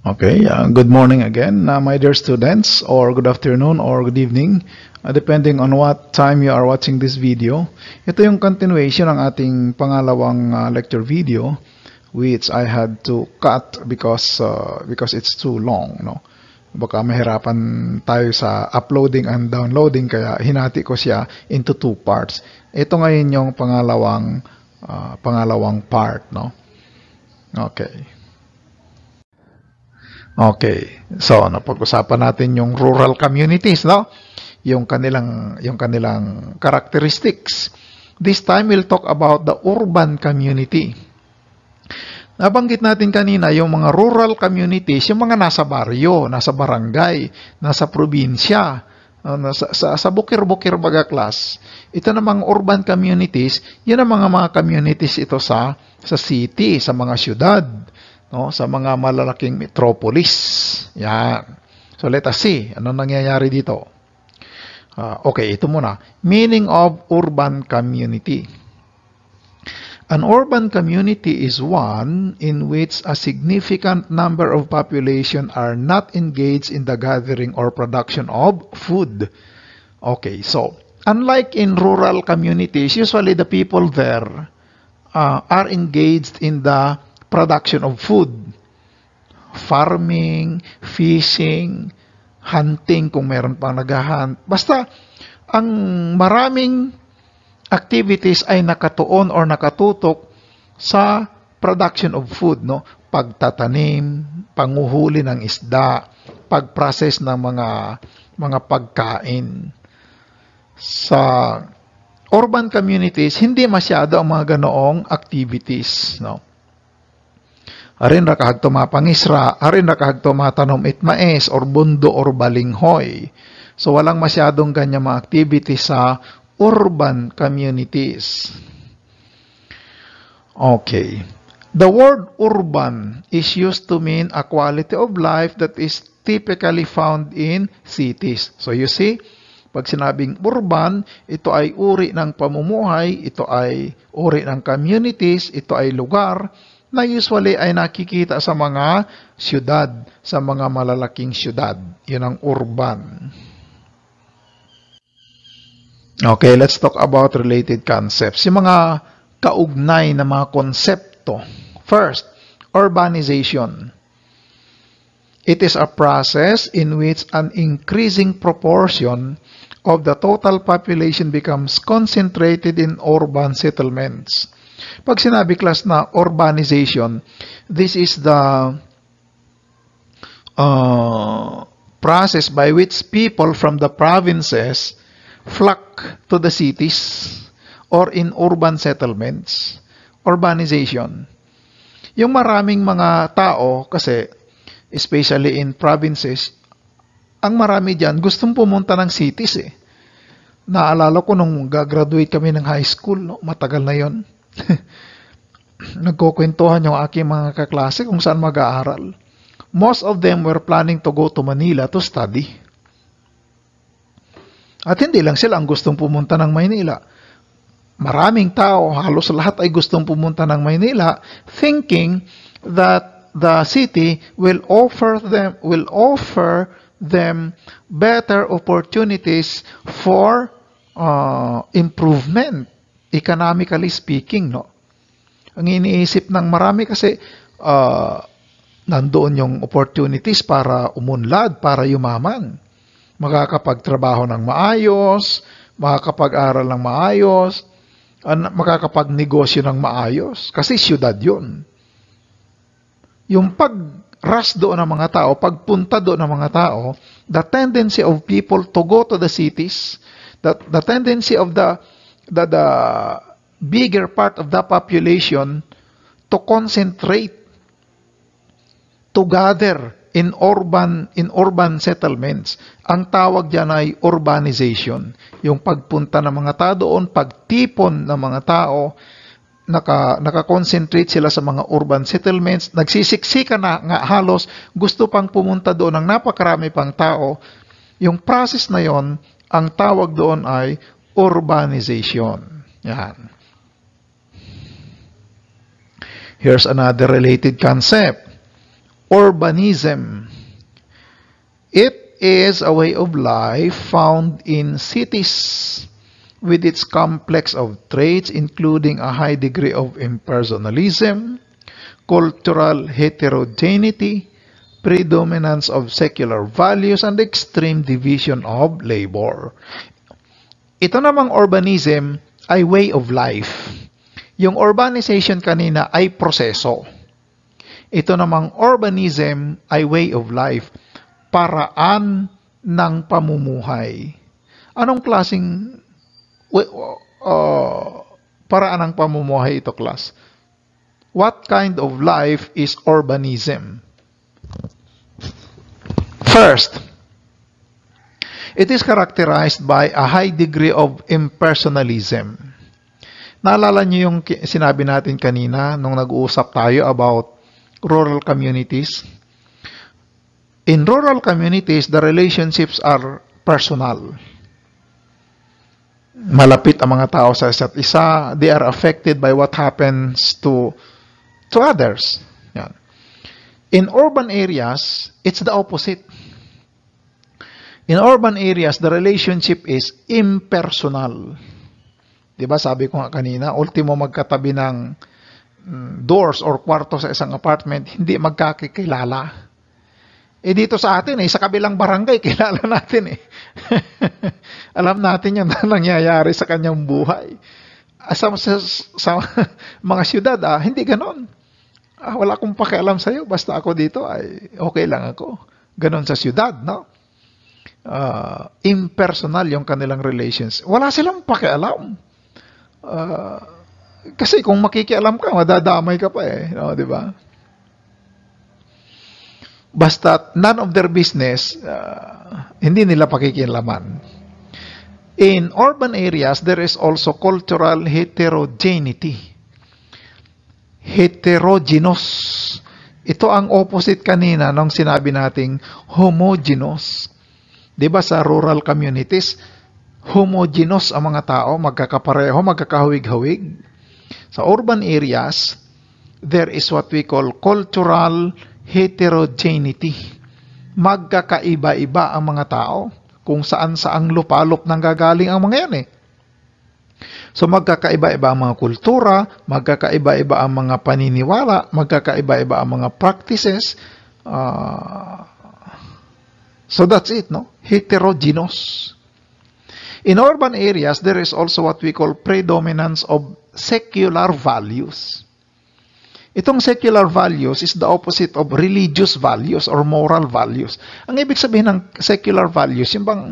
Okay, uh, good morning again, uh, my dear students, or good afternoon, or good evening, uh, depending on what time you are watching this video. Ito yung continuation ng ating pangalawang uh, lecture video, which I had to cut because uh, because it's too long. No? Baka mahirapan tayo sa uploading and downloading, kaya hinati ko siya into two parts. Ito ngayon yung pangalawang, uh, pangalawang part. No? Okay. Okay. So, napag-usapan ano, natin yung rural communities, no? Yung kanilang yung kanilang characteristics. This time we'll talk about the urban community. Nabanggit natin kanina yung mga rural communities, yung mga nasa baryo, nasa barangay, nasa probinsya, uh, sa, sa, sa bukir-bukir baga class. Ito namang urban communities, yan ang mga mga communities ito sa, sa city, sa mga syudad no, sa mga malalaking metropolis. Yan. So let us see, ano nangyayari dito? Uh, okay, ito muna. Meaning of urban community. An urban community is one in which a significant number of population are not engaged in the gathering or production of food. Okay, so unlike in rural communities, usually the people there uh, are engaged in the production of food. Farming, fishing, hunting kung meron pang naghahunt. Basta, ang maraming activities ay nakatuon or nakatutok sa production of food, no? Pagtatanim, panguhuli ng isda, pag-process ng mga mga pagkain. Sa urban communities, hindi masyado ang mga ganoong activities, no? Arin ra kahagto mapangisra, arin ra kahagto matanom it mais or bundo or balinghoy. So walang masyadong kanya mga activity sa urban communities. Okay. The word urban is used to mean a quality of life that is typically found in cities. So you see, pag sinabing urban, ito ay uri ng pamumuhay, ito ay uri ng communities, ito ay lugar, na usually ay nakikita sa mga siyudad, sa mga malalaking siyudad. Yun ang urban. Okay, let's talk about related concepts. Yung mga kaugnay na mga konsepto. First, urbanization. It is a process in which an increasing proportion of the total population becomes concentrated in urban settlements pag sinabi class na urbanization, this is the uh, process by which people from the provinces flock to the cities or in urban settlements. Urbanization. Yung maraming mga tao, kasi especially in provinces, ang marami dyan gustong pumunta ng cities eh. Naalala ko nung gagraduate kami ng high school, no? matagal na yon Nagkukwentuhan yung aking mga kaklase kung saan mag-aaral. Most of them were planning to go to Manila to study. At hindi lang sila ang gustong pumunta ng Maynila. Maraming tao, halos lahat ay gustong pumunta ng Maynila thinking that the city will offer them will offer them better opportunities for uh, improvement economically speaking, no? Ang iniisip ng marami kasi uh, nandoon yung opportunities para umunlad, para yumaman. Makakapagtrabaho ng maayos, makakapag-aral ng maayos, makakapag-negosyo ng maayos. Kasi siyudad yun. Yung pag-rush doon ng mga tao, pagpunta doon ng mga tao, the tendency of people to go to the cities, the, the tendency of the that the bigger part of the population to concentrate to gather in urban in urban settlements. Ang tawag diyan ay urbanization, yung pagpunta ng mga tao doon, pagtipon ng mga tao naka naka-concentrate sila sa mga urban settlements, nagsisiksika na nga halos gusto pang pumunta doon ng napakarami pang tao. Yung process na yon, ang tawag doon ay urbanization. Yan. Here's another related concept. Urbanism. It is a way of life found in cities with its complex of traits including a high degree of impersonalism, cultural heterogeneity, predominance of secular values, and extreme division of labor. Ito namang urbanism ay way of life. Yung urbanization kanina ay proseso. Ito namang urbanism ay way of life, paraan ng pamumuhay. Anong klasing uh, paraan ng pamumuhay ito, class? What kind of life is urbanism? First, It is characterized by a high degree of impersonalism. Naalala niyo yung sinabi natin kanina nung nag-uusap tayo about rural communities? In rural communities, the relationships are personal. Malapit ang mga tao sa isa't isa. They are affected by what happens to to others. Yan. In urban areas, it's the opposite. In urban areas, the relationship is impersonal. 'Di ba sabi ko nga kanina, ultimo magkatabi ng mm, doors or kwarto sa isang apartment, hindi magkakikilala. Eh dito sa atin eh, sa kabilang barangay, kilala natin eh. Alam natin yung nangyayari sa kanyang buhay. Ah, sa, sa, sa mga syudad, ah, hindi ganon. Ah, wala akong pakialam sa'yo, basta ako dito ay okay lang ako. Ganon sa syudad, no? uh, impersonal yung kanilang relations. Wala silang pakialam. Uh, kasi kung makikialam ka, madadamay ka pa eh. No, di ba? Basta none of their business, uh, hindi nila pakikialaman. In urban areas, there is also cultural heterogeneity. Heterogeneous. Ito ang opposite kanina nung sinabi nating homogeneous. 'Di ba sa rural communities, homogeneous ang mga tao, magkakapareho, magkakahuwig-huwig. Sa urban areas, there is what we call cultural heterogeneity. Magkakaiba-iba ang mga tao kung saan saang lupalop nang gagaling ang mga yan eh. So magkakaiba-iba ang mga kultura, magkakaiba-iba ang mga paniniwala, magkakaiba-iba ang mga practices, uh, So that's it, no? Heterogeneous. In urban areas, there is also what we call predominance of secular values. Itong secular values is the opposite of religious values or moral values. Ang ibig sabihin ng secular values, yung bang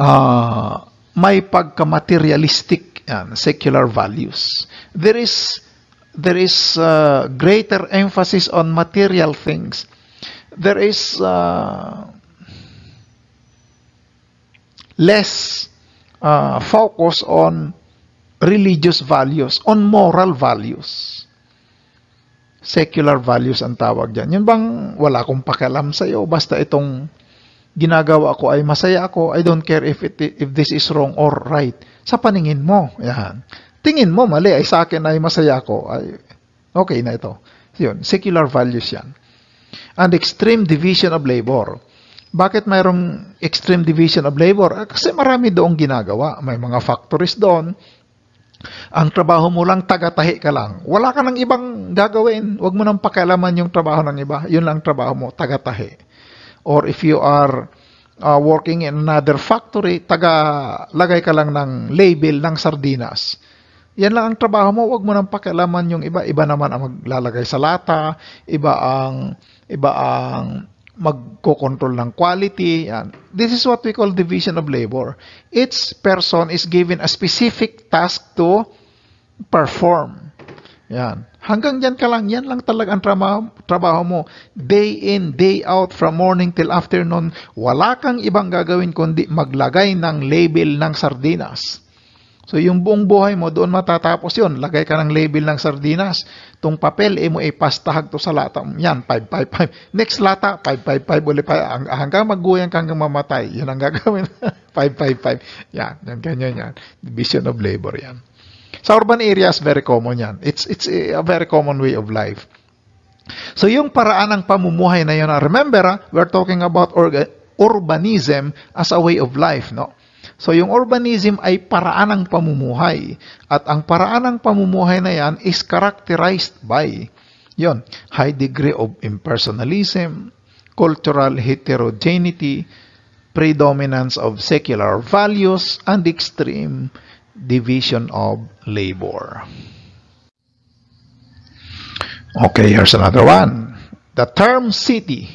uh, may pagka-materialistic yan, secular values. There is there is uh, greater emphasis on material things there is uh, less uh, focus on religious values, on moral values. Secular values ang tawag dyan. Yun bang wala akong pakialam sa'yo, basta itong ginagawa ko ay masaya ako, I don't care if, it, if this is wrong or right. Sa paningin mo, yan. Tingin mo, mali, ay sa akin ay masaya ako. Ay, okay na ito. Yun, secular values yan and extreme division of labor. Bakit mayroong extreme division of labor? Ah, kasi marami doong ginagawa. May mga factories doon. Ang trabaho mo lang, tagatahi ka lang. Wala ka ng ibang gagawin. Huwag mo nang pakialaman yung trabaho ng iba. Yun lang trabaho mo, tagatahi. Or if you are uh, working in another factory, taga lagay ka lang ng label ng sardinas. Yan lang ang trabaho mo, wag mo nang pakialaman yung iba. Iba naman ang maglalagay sa lata, iba ang iba ang magko-control ng quality. Yan. This is what we call division of labor. Each person is given a specific task to perform. Yan. Hanggang dyan ka lang. Yan lang talaga ang trabaho, trabaho mo. Day in, day out, from morning till afternoon. Wala kang ibang gagawin kundi maglagay ng label ng sardinas. So yung buong buhay mo doon matatapos yon. Lagay ka ng label ng sardinas. Tong papel eh mo ipastahag eh, to sa lata. Yan, 555. Next lata, 555 ulit pa. Hanggang magguyan ka hanggang mamatay. Yan ang gagawin. 555. Yan, yan, ganyan yan. Division of labor yan. Sa urban areas, very common yan. It's, it's a very common way of life. So yung paraan ng pamumuhay na yun, ah, remember, ah, we're talking about urbanism as a way of life, no? So yung urbanism ay paraan ng pamumuhay at ang paraan ng pamumuhay na yan is characterized by yon high degree of impersonalism, cultural heterogeneity, predominance of secular values, and extreme division of labor. Okay, here's another one. The term city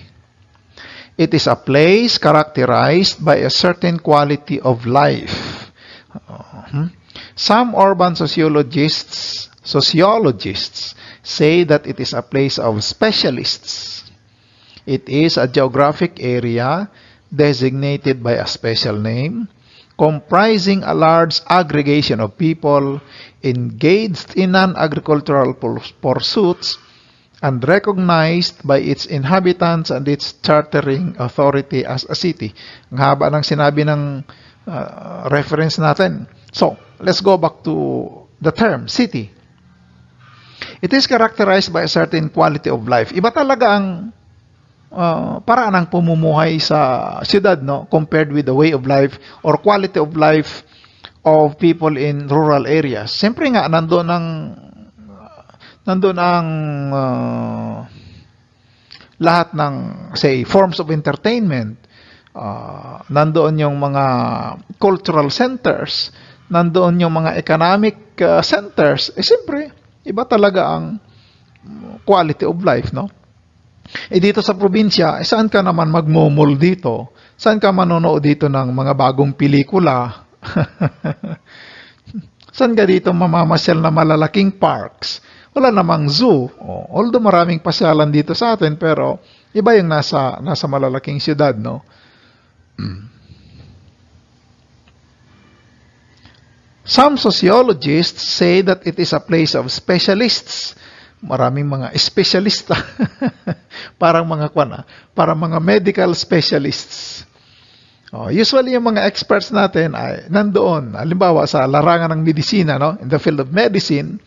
It is a place characterized by a certain quality of life. Uh-huh. Some urban sociologists, sociologists say that it is a place of specialists. It is a geographic area designated by a special name, comprising a large aggregation of people engaged in non-agricultural pursuits and recognized by its inhabitants and its chartering authority as a city. Ang haba ng sinabi ng uh, reference natin. So, let's go back to the term city. It is characterized by a certain quality of life. Iba talaga ang uh, paraan ng pumumuhay sa siyudad no compared with the way of life or quality of life of people in rural areas. Siyempre nga nandoon ang nandun ang uh, lahat ng, say, forms of entertainment. Uh, nandoon yung mga cultural centers. Nandoon yung mga economic uh, centers. Eh, siyempre, iba talaga ang quality of life, no? Eh dito sa probinsya, eh, saan ka naman magmumol dito? Saan ka manonood dito ng mga bagong pelikula? saan ka dito mamamasyal na malalaking parks? wala namang zoo. Oh, although maraming pasyalan dito sa atin, pero iba yung nasa, nasa malalaking siyudad, no? Some sociologists say that it is a place of specialists. Maraming mga espesyalista. parang mga kwana, ah. parang mga medical specialists. Oh, usually yung mga experts natin ay nandoon, halimbawa sa larangan ng medisina, no, in the field of medicine,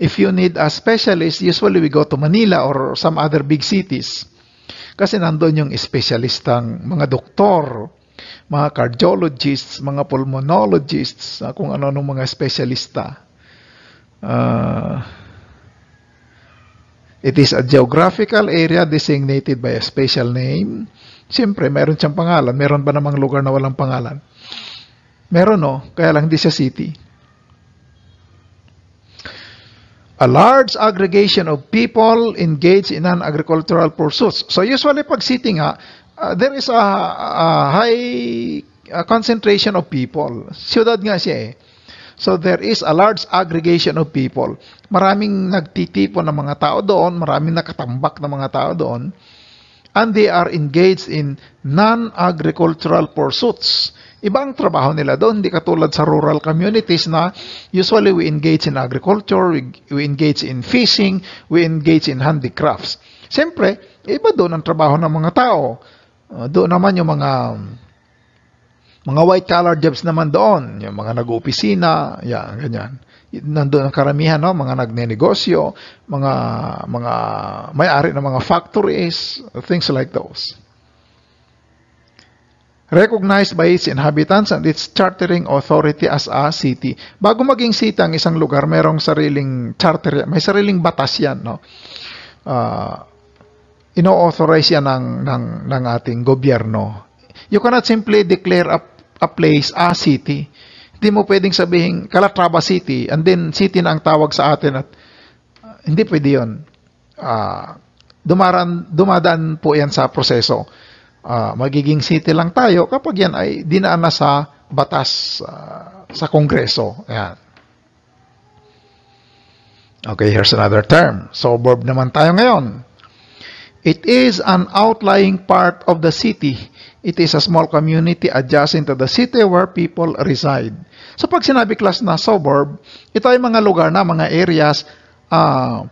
If you need a specialist, usually we go to Manila or some other big cities. Kasi nandoon yung specialistang mga doktor, mga cardiologists, mga pulmonologists, ah, kung ano-ano mga specialista. Uh, ah, it is a geographical area designated by a special name. Siyempre, meron siyang pangalan. Meron ba namang lugar na walang pangalan? Meron, no? Kaya lang di siya city. a large aggregation of people engaged in an agricultural pursuits. So usually pag city nga, uh, there is a, a high a concentration of people. Siyudad nga siya eh. So there is a large aggregation of people. Maraming nagtitipon ng mga tao doon, maraming nakatambak ng mga tao doon, and they are engaged in non-agricultural pursuits ibang trabaho nila doon, hindi katulad sa rural communities na usually we engage in agriculture, we, we engage in fishing, we engage in handicrafts. Siyempre, iba doon ang trabaho ng mga tao. Uh, doon naman yung mga mga white collar jobs naman doon, yung mga nag-opisina, yan, ganyan. Nandoon ang karamihan, no? mga nagnenegosyo, mga, mga may-ari ng mga factories, things like those recognized by its inhabitants and its chartering authority as a city. Bago maging city ang isang lugar, merong sariling charter, may sariling batas yan, no? Uh, ino-authorize yan ng, ng, ng ating gobyerno. You cannot simply declare a, a place a city. Hindi mo pwedeng sabihin Calatrava City and then city na ang tawag sa atin at uh, hindi pwede yun. Uh, dumaran, dumadaan po yan sa proseso uh, magiging city lang tayo kapag yan ay dinaan na sa batas uh, sa Kongreso. Ayan. Okay, here's another term. Suburb naman tayo ngayon. It is an outlying part of the city. It is a small community adjacent to the city where people reside. So pag sinabi class na suburb, ito ay mga lugar na, mga areas, uh,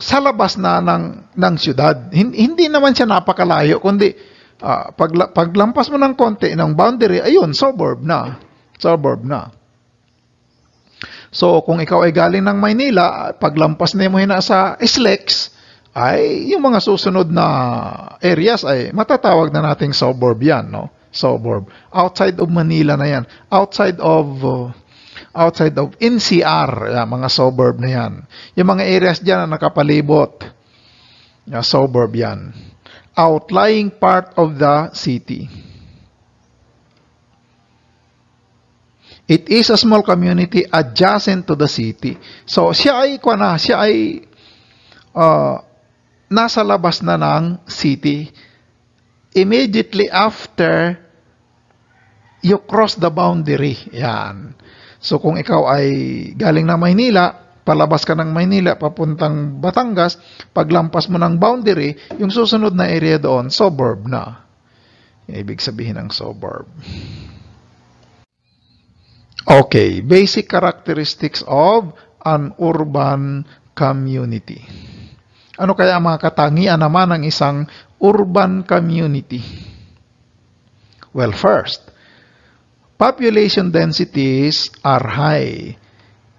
sa labas na ng, ng siyudad. Hindi naman siya napakalayo, kundi uh, pagla, paglampas mo ng konti ng boundary, ayun, suburb na. Suburb na. So, kung ikaw ay galing ng Maynila, paglampas na mo hina sa Islex, ay yung mga susunod na areas ay matatawag na nating suburb yan, no? Suburb. Outside of Manila na yan. Outside of uh, outside of NCR, yeah, mga suburb na yan. Yung mga areas dyan na nakapalibot, yeah, suburb yan. Outlying part of the city. It is a small community adjacent to the city. So, siya ay, kwa ano, na, siya ay uh, nasa labas na ng city. Immediately after you cross the boundary. Yan. So kung ikaw ay galing na Maynila, palabas ka ng Maynila papuntang Batangas, paglampas mo ng boundary, yung susunod na area doon, suburb na. Ibig sabihin ng suburb. Okay, basic characteristics of an urban community. Ano kaya ang mga katangian naman ng isang urban community? Well, first, population densities are high.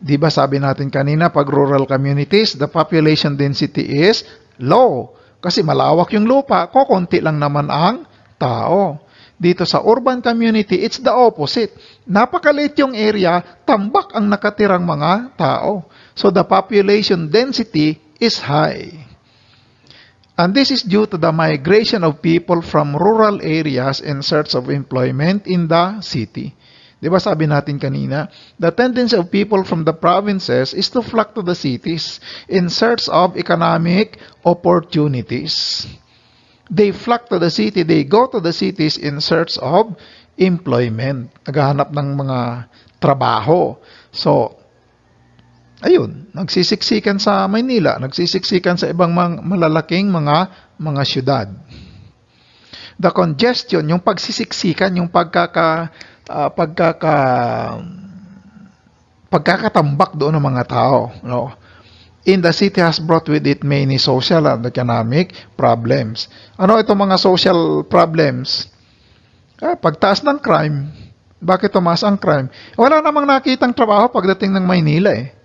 Di ba sabi natin kanina, pag rural communities, the population density is low. Kasi malawak yung lupa, kokonti lang naman ang tao. Dito sa urban community, it's the opposite. Napakaliit yung area, tambak ang nakatirang mga tao. So the population density is high. And this is due to the migration of people from rural areas in search of employment in the city. Di ba sabi natin kanina, the tendency of people from the provinces is to flock to the cities in search of economic opportunities. They flock to the city, they go to the cities in search of employment. Naghahanap ng mga trabaho. So, ayun, nagsisiksikan sa Maynila, nagsisiksikan sa ibang malalaking mga mga siyudad. The congestion, yung pagsisiksikan, yung pagkaka uh, pagkaka pagkakatambak doon ng mga tao, no? In the city has brought with it many social and economic problems. Ano itong mga social problems? Ah, pagtaas ng crime. Bakit tumaas ang crime? Wala namang nakitang trabaho pagdating ng Maynila eh.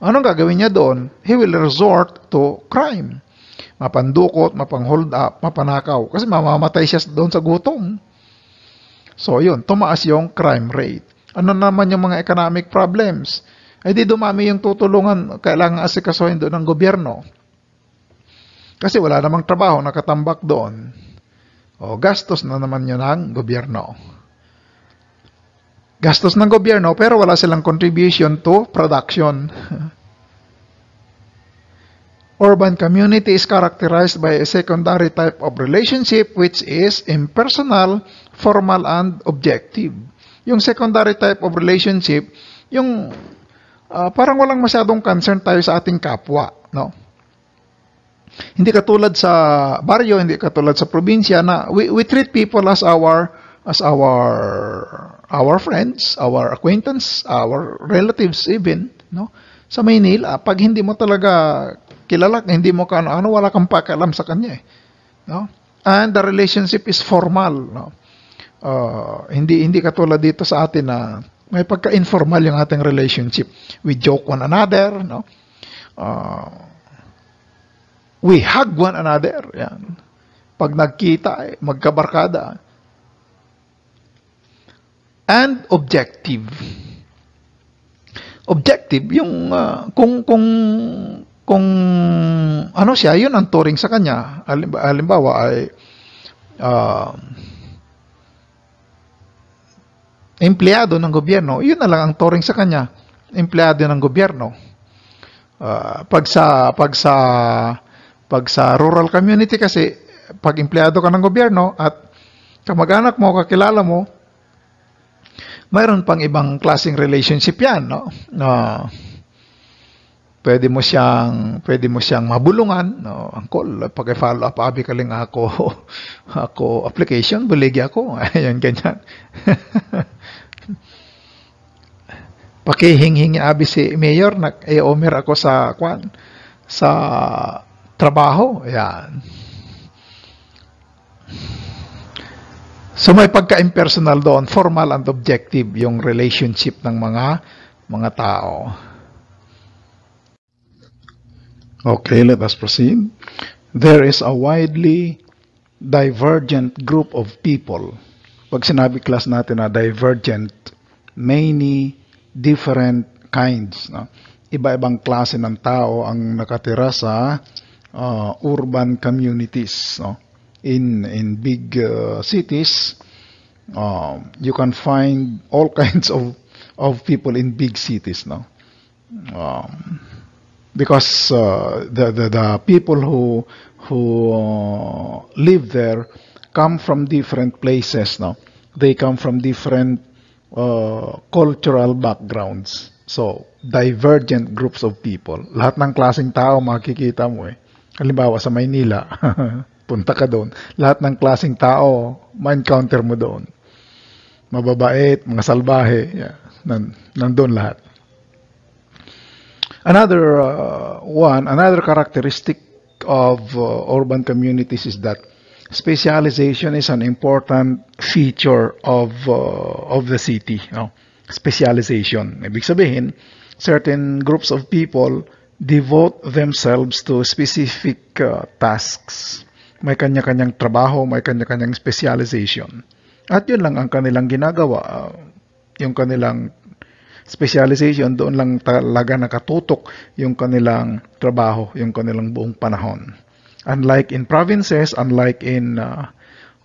Anong gagawin niya doon? He will resort to crime. Mapandukot, mapanghold up, mapanakaw. Kasi mamamatay siya doon sa gutom. So yun, tumaas yung crime rate. Ano naman yung mga economic problems? Ay eh, di dumami yung tutulungan, kailangan asikasuhin doon ng gobyerno. Kasi wala namang trabaho nakatambak doon. O gastos na naman yun ng gobyerno gastos ng gobyerno pero wala silang contribution to production. Urban community is characterized by a secondary type of relationship which is impersonal, formal, and objective. Yung secondary type of relationship, yung uh, parang walang masyadong concern tayo sa ating kapwa, no? Hindi katulad sa baryo, hindi katulad sa probinsya na we, we treat people as our as our our friends, our acquaintance, our relatives even, no? Sa Maynila, pag hindi mo talaga kilala, hindi mo kaano ano wala kang pakialam sa kanya eh. No? And the relationship is formal, no? Uh, hindi hindi katulad dito sa atin na may pagka-informal yung ating relationship. We joke one another, no? Uh, we hug one another, yan. Pag nagkita, eh, magkabarkada, and objective. Objective yung uh, kung kung kung ano siya, yun ang turing sa kanya. Halimbawa ay uh, empleyado ng gobyerno, yun na lang ang turing sa kanya. Empleyado ng gobyerno. Uh, pag sa pag sa pag sa rural community kasi pag empleyado ka ng gobyerno at kamag-anak mo, kakilala mo, mayroon pang ibang klaseng relationship yan, no? No. Pwede mo siyang pwede mo siyang mabulungan, no? Ang call paki-follow up abi kaling ako ako application buligya ako. Ayun ganyan. Pakihinghingi abi si mayor nag eh, omer ako sa kwan sa trabaho. Ayan. So may pagka-impersonal doon, formal and objective yung relationship ng mga mga tao. Okay, let us proceed. There is a widely divergent group of people. Pag sinabi class natin na divergent, many different kinds. No? Iba-ibang klase ng tao ang nakatira sa uh, urban communities. No? in in big uh, cities um, you can find all kinds of of people in big cities no um, because uh, the, the the people who who uh, live there come from different places no they come from different uh, cultural backgrounds so divergent groups of people lahat ng klaseng tao makikita mo eh halimbawa sa Maynila punta ka doon. Lahat ng klasing tao, ma-encounter mo doon. Mababait, mga salbahe, yeah, nan, nandun lahat. Another uh, one, another characteristic of uh, urban communities is that specialization is an important feature of uh, of the city. No? Specialization. Ibig sabihin, certain groups of people devote themselves to specific uh, tasks. May kanya-kanyang trabaho, may kanya-kanyang specialization. At yun lang ang kanilang ginagawa. Yung kanilang specialization, doon lang talaga nakatutok yung kanilang trabaho, yung kanilang buong panahon. Unlike in provinces, unlike in uh,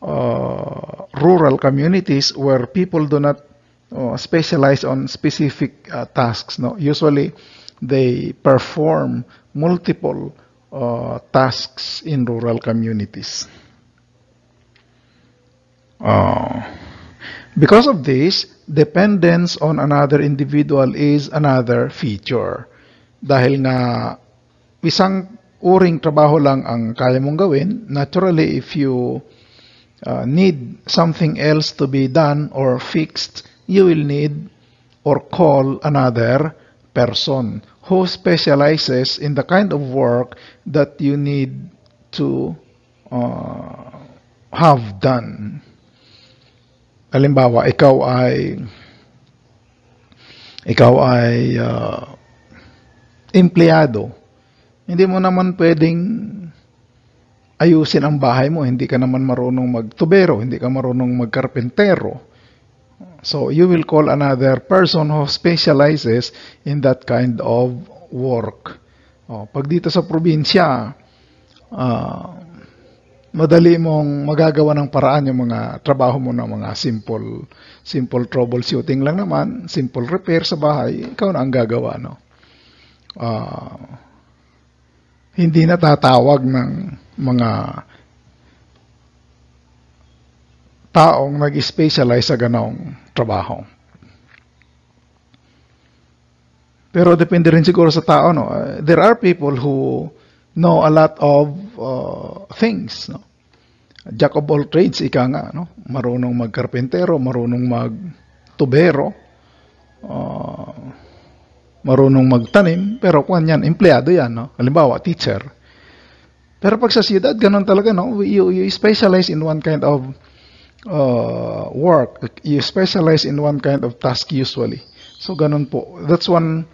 uh, rural communities where people do not uh, specialize on specific uh, tasks. No, usually they perform multiple uh, tasks in rural communities. Uh, because of this, dependence on another individual is another feature. Dahil nga isang uring trabaho lang ang kaya mong gawin, naturally if you uh, need something else to be done or fixed, you will need or call another person who specializes in the kind of work that you need to uh, have done. Halimbawa, ikaw ay ikaw ay uh, empleyado. Hindi mo naman pwedeng ayusin ang bahay mo, hindi ka naman marunong magtubero, hindi ka marunong magkarpentero So you will call another person who specializes in that kind of work. Oh, pag dito sa probinsya, uh, madali mong magagawa ng paraan yung mga trabaho mo ng mga simple simple troubleshooting lang naman, simple repair sa bahay, ikaw na ang gagawa, no? Uh, hindi na tatawag ng mga taong nag-specialize sa ganong trabaho. Pero depende rin siguro sa tao. No? Eh, there are people who know a lot of uh, things. No? Jack of all trades, ika nga. No? Marunong magkarpentero, marunong magtubero, uh, marunong magtanim. Pero kung yan, empleyado yan. No? Halimbawa, teacher. Pero pag sa siyudad, ganun talaga. No? You, you specialize in one kind of uh, work. You specialize in one kind of task usually. So, ganun po. That's one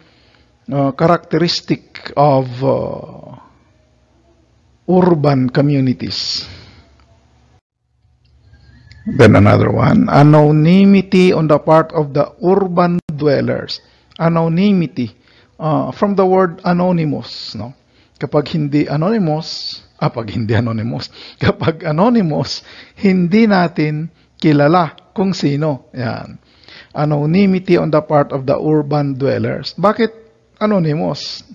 uh, characteristic of uh, urban communities. Then another one, anonymity on the part of the urban dwellers. Anonymity, uh, from the word anonymous. No? Kapag hindi anonymous, kapag hindi anonymous. Kapag anonymous, hindi natin kilala kung sino. Yan. Anonymity on the part of the urban dwellers. Bakit anonymous?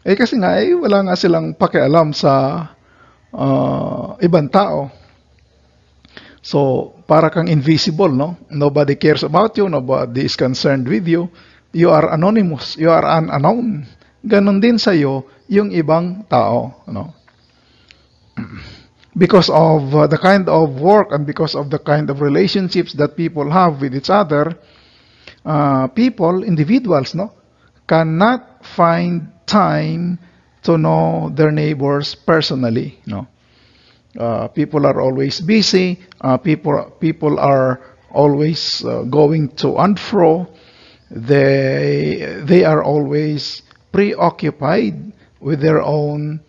Eh kasi nga, eh, wala nga silang pakialam sa uh, ibang tao. So, para kang invisible, no? Nobody cares about you, nobody is concerned with you. You are anonymous, you are unknown. Ganon din sa iyo yung ibang tao, no? because of uh, the kind of work and because of the kind of relationships that people have with each other, uh, people, individuals, no, cannot find time to know their neighbors personally. No, uh, people are always busy. Uh, people people are always uh, going to and fro. They they are always preoccupied with their own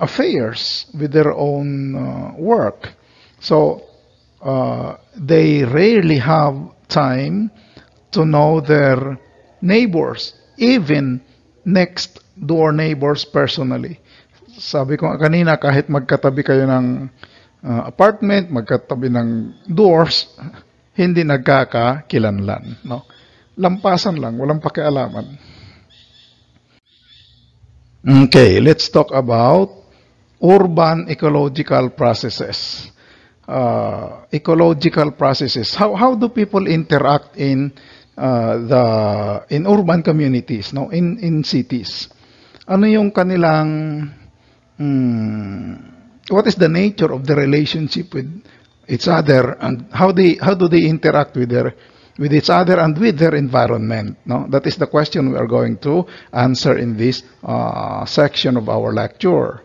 affairs with their own uh, work. So uh, they rarely have time to know their neighbors, even next door neighbors personally. Sabi ko kanina, kahit magkatabi kayo ng uh, apartment, magkatabi ng doors, hindi nagkakakilanlan. No? Lampasan lang, walang pakialaman. Okay, let's talk about urban ecological processes. Uh, ecological processes. How, how do people interact in uh, the in urban communities, no? In in cities. Ano yung kanilang um, what is the nature of the relationship with each other and how they how do they interact with their with each other and with their environment. No? That is the question we are going to answer in this uh, section of our lecture.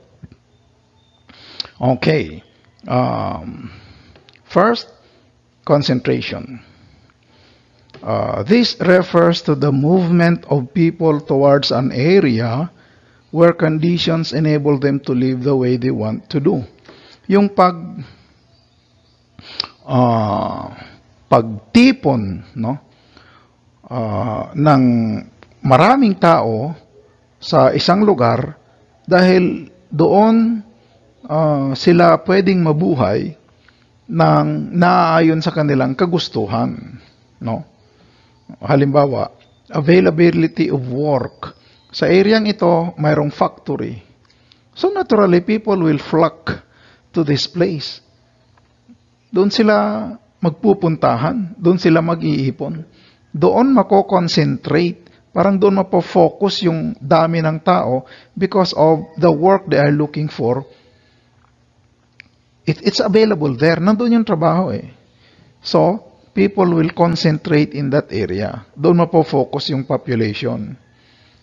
Okay. Um, first, concentration. Uh, this refers to the movement of people towards an area where conditions enable them to live the way they want to do. Yung pag uh, pagtipon no, uh, ng maraming tao sa isang lugar dahil doon uh, sila pwedeng mabuhay ng naaayon sa kanilang kagustuhan. No? Halimbawa, availability of work. Sa areang ito, mayroong factory. So naturally, people will flock to this place. Doon sila magpupuntahan, doon sila mag-iipon. Doon mako-concentrate, parang doon mapo-focus yung dami ng tao because of the work they are looking for. It, it's available there. Nandun yung trabaho eh. So, people will concentrate in that area. Doon mapo-focus yung population.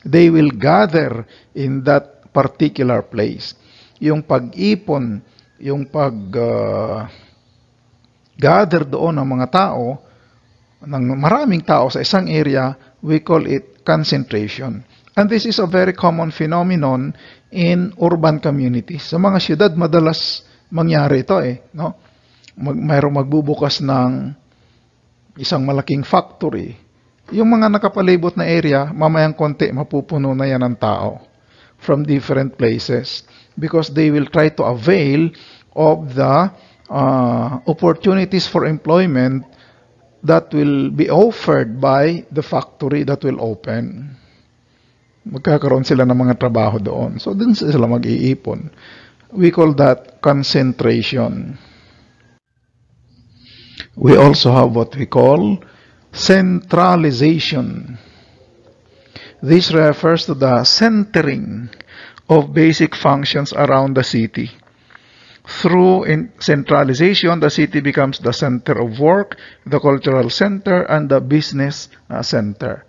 They will gather in that particular place. Yung pag-ipon, yung pag... Uh, gather doon ang mga tao, ng maraming tao sa isang area, we call it concentration. And this is a very common phenomenon in urban communities. Sa mga syudad, madalas mangyari ito eh. No? Mag, mayroong magbubukas ng isang malaking factory. Yung mga nakapalibot na area, mamayang konti, mapupuno na yan ng tao from different places because they will try to avail of the Uh, opportunities for employment that will be offered by the factory that will open. Magkakaroon sila ng mga trabaho doon. So, dun sila mag-iipon. We call that concentration. We also have what we call centralization. This refers to the centering of basic functions around the city. Through in centralization, the city becomes the center of work, the cultural center, and the business uh, center.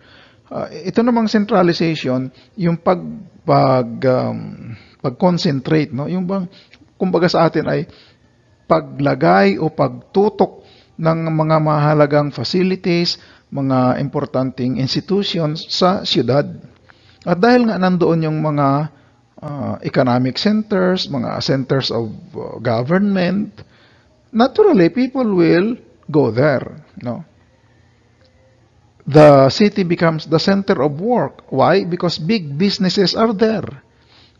Uh, ito namang centralization, yung pag pag um, pag-concentrate, no? Yung bang kumbaga sa atin ay paglagay o pagtutok ng mga mahalagang facilities, mga importanteng institutions sa siyudad. At dahil nga nandoon yung mga uh, economic centers, mga centers of uh, government, naturally people will go there, no? The city becomes the center of work. Why? Because big businesses are there.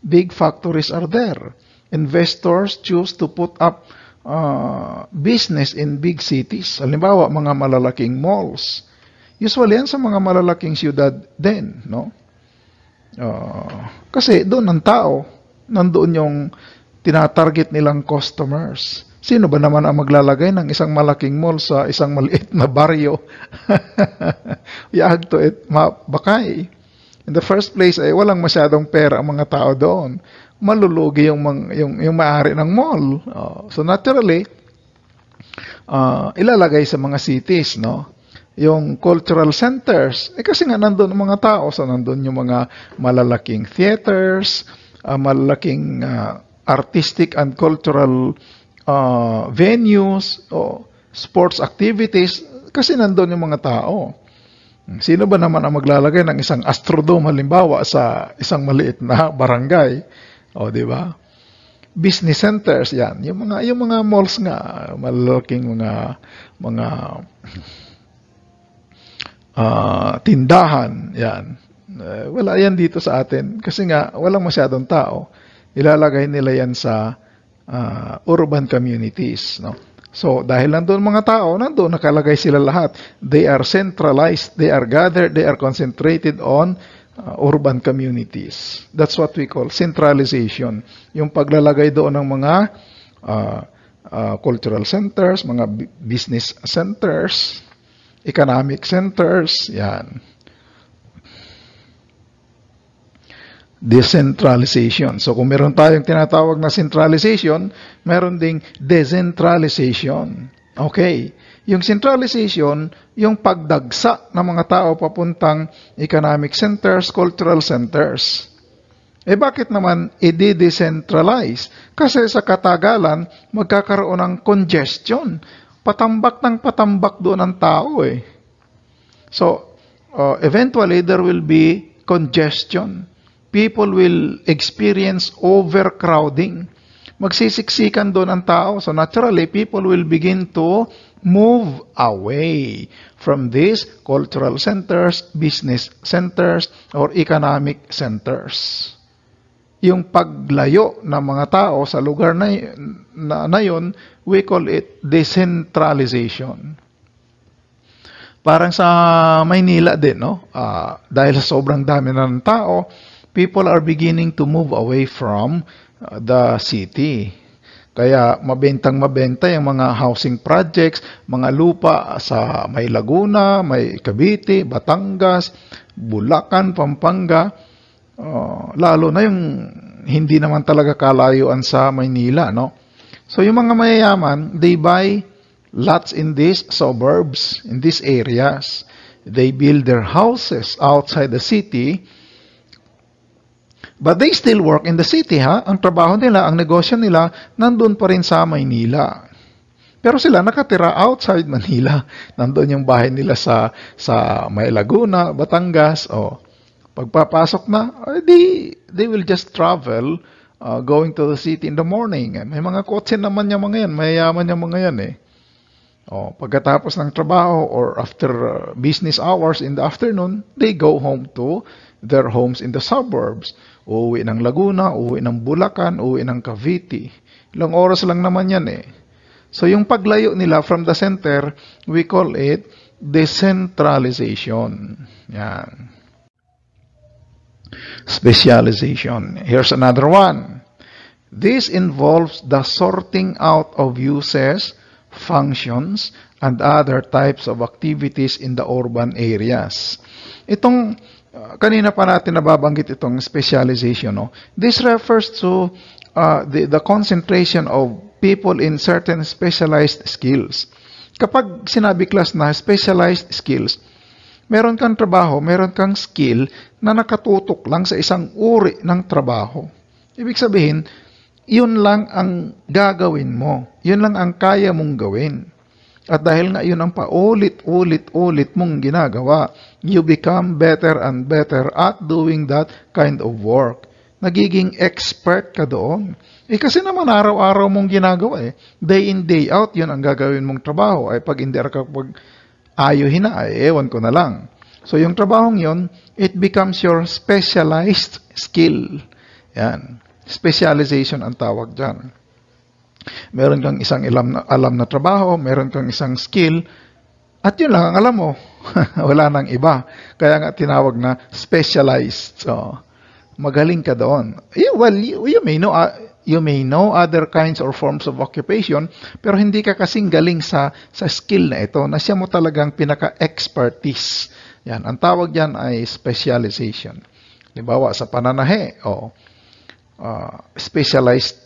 Big factories are there. Investors choose to put up uh, business in big cities. Halimbawa, mga malalaking malls. Usually yan sa mga malalaking siyudad din, no? Uh, kasi doon ang tao, nandoon yung tinatarget nilang customers. Sino ba naman ang maglalagay ng isang malaking mall sa isang maliit na baryo? Yag to it, eh, mabakay. In the first place, ay eh, walang masyadong pera ang mga tao doon. Malulugi yung, mang, yung, yung maari ng mall. Uh, so naturally, uh, ilalagay sa mga cities, no? yung cultural centers. Eh kasi nga nandun ang mga tao. So nandun yung mga malalaking theaters, uh, malalaking uh, artistic and cultural uh, venues, o sports activities. Kasi nandun yung mga tao. Sino ba naman ang maglalagay ng isang astrodome halimbawa sa isang maliit na barangay? O, di ba? business centers yan yung mga yung mga malls nga malalaking mga mga uh, tindahan, yan. Uh, wala yan dito sa atin kasi nga walang masyadong tao. Ilalagay nila yan sa uh, urban communities, no? So, dahil nandoon mga tao, nandoon nakalagay sila lahat. They are centralized, they are gathered, they are concentrated on uh, urban communities. That's what we call centralization. Yung paglalagay doon ng mga uh, uh, cultural centers, mga business centers, economic centers, yan. Decentralization. So kung meron tayong tinatawag na centralization, meron ding decentralization. Okay. Yung centralization, yung pagdagsa ng mga tao papuntang economic centers, cultural centers. Eh bakit naman i-decentralize? Kasi sa katagalan, magkakaroon ng congestion patambak ng patambak doon ang tao eh. So, uh, eventually there will be congestion. People will experience overcrowding. Magsisiksikan doon ang tao. So naturally, people will begin to move away from these cultural centers, business centers, or economic centers yung paglayo ng mga tao sa lugar na, na, na yon we call it decentralization. Parang sa Maynila din, no? Uh, dahil sobrang dami na ng tao, people are beginning to move away from uh, the city. Kaya mabentang mabenta yung mga housing projects, mga lupa sa may Laguna, may Cavite, Batangas, Bulacan, Pampanga, uh, lalo na yung hindi naman talaga kalayuan sa Maynila, no? So yung mga mayayaman, they buy lots in these suburbs, in these areas. They build their houses outside the city. But they still work in the city, ha? Ang trabaho nila, ang negosyo nila, nandun pa rin sa Maynila. Pero sila nakatira outside Manila. Nandun yung bahay nila sa, sa May Laguna, Batangas. O, pagpapasok na, they, eh, they will just travel uh, going to the city in the morning. May mga kotse naman niya mga yan, mayayaman niya mga yan eh. Oh, pagkatapos ng trabaho or after uh, business hours in the afternoon, they go home to their homes in the suburbs. Uwi ng Laguna, uwi ng Bulacan, uwi ng Cavite. Ilang oras lang naman yan eh. So yung paglayo nila from the center, we call it decentralization. Yan. Specialization. Here's another one. This involves the sorting out of uses, functions, and other types of activities in the urban areas. Itong uh, kanina pa natin nababanggit itong specialization. No? This refers to uh, the, the concentration of people in certain specialized skills. Kapag sinabi class na specialized skills, meron kang trabaho, meron kang skill na nakatutok lang sa isang uri ng trabaho. Ibig sabihin, yun lang ang gagawin mo. Yun lang ang kaya mong gawin. At dahil nga yun ang paulit-ulit-ulit mong ginagawa, you become better and better at doing that kind of work. Nagiging expert ka doon. Eh kasi naman araw-araw mong ginagawa eh. Day in, day out, yun ang gagawin mong trabaho. Ay eh, pag hindi ka pag ayuhin na, ewan ko na lang. So yung trabahong yon, it becomes your specialized skill. Yan. Specialization ang tawag dyan. Meron kang isang alam na, alam na trabaho, meron kang isang skill, at yun lang ang alam mo. Wala nang iba. Kaya nga tinawag na specialized. So, magaling ka doon. Yeah, well, you, you may know, uh, you may know other kinds or forms of occupation, pero hindi ka kasing galing sa, sa skill na ito, na siya mo talagang pinaka-expertise. Yan, ang tawag yan ay specialization. Halimbawa, sa pananahe, o uh, ah, specialized,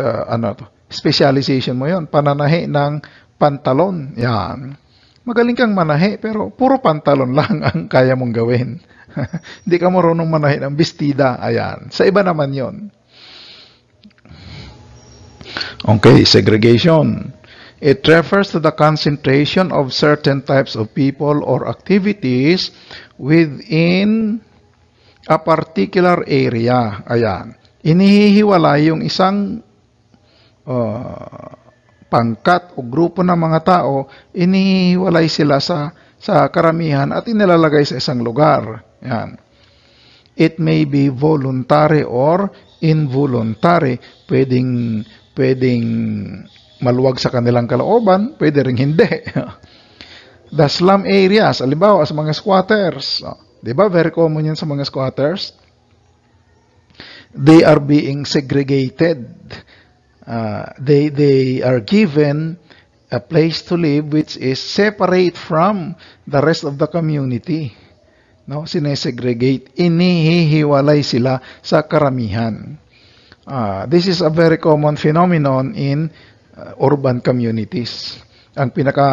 uh, ano to, specialization mo yon pananahe ng pantalon. Yan. Magaling kang manahe, pero puro pantalon lang ang kaya mong gawin. hindi ka marunong manahe ng bestida. Ayan. Sa iba naman yon Okay, segregation. It refers to the concentration of certain types of people or activities within a particular area. Ayan. Inihihiwalay yung isang uh, pangkat o grupo ng mga tao, inihiwalay sila sa, sa karamihan at inilalagay sa isang lugar. Ayan. It may be voluntary or involuntary. Pwedeng pwedeng maluwag sa kanilang kalooban, pwede rin hindi. The slum areas, alimbawa sa mga squatters, di ba very common yan sa mga squatters? They are being segregated. Uh, they, they are given a place to live which is separate from the rest of the community. No, sinesegregate, inihihiwalay sila sa karamihan. Uh, this is a very common phenomenon in uh, urban communities. Ang pinaka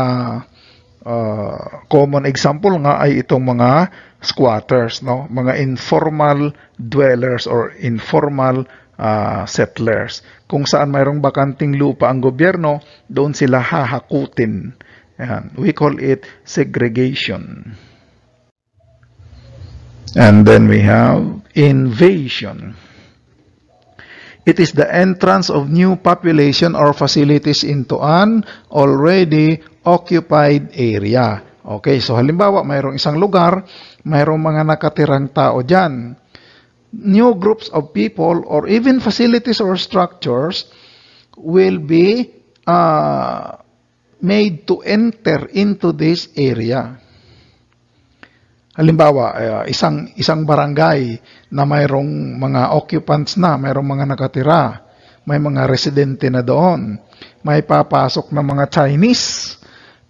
uh, common example nga ay itong mga squatters, no? mga informal dwellers or informal uh, settlers. Kung saan mayroong bakanting lupa ang gobyerno, doon sila hahakutin. Ayan. We call it segregation. And then we have invasion. It is the entrance of new population or facilities into an already occupied area. Okay, so halimbawa mayroong isang lugar, mayroong mga nakatirang tao dyan. New groups of people or even facilities or structures will be uh, made to enter into this area. Halimbawa, uh, isang isang barangay na mayroong mga occupants na, mayroong mga nakatira, may mga residente na doon, may papasok na mga Chinese,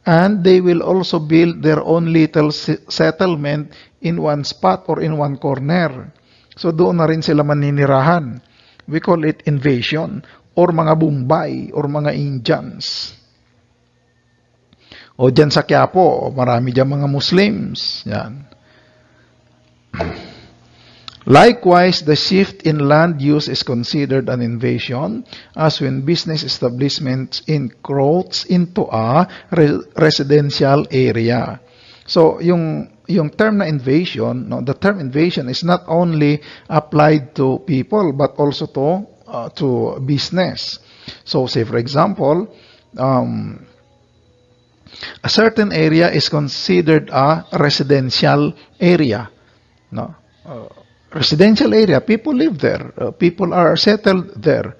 and they will also build their own little settlement in one spot or in one corner. So doon na rin sila maninirahan. We call it invasion or mga Bombay or mga Indians. O dyan sa Quiapo, marami dyan mga Muslims. Yan. Likewise, the shift in land use is considered an invasion, as when business establishments encroach into a re residential area. So, yung yung term na invasion, no, the term invasion is not only applied to people but also to uh, to business. So, say for example, um, a certain area is considered a residential area No? Uh, residential area, people live there. Uh, people are settled there.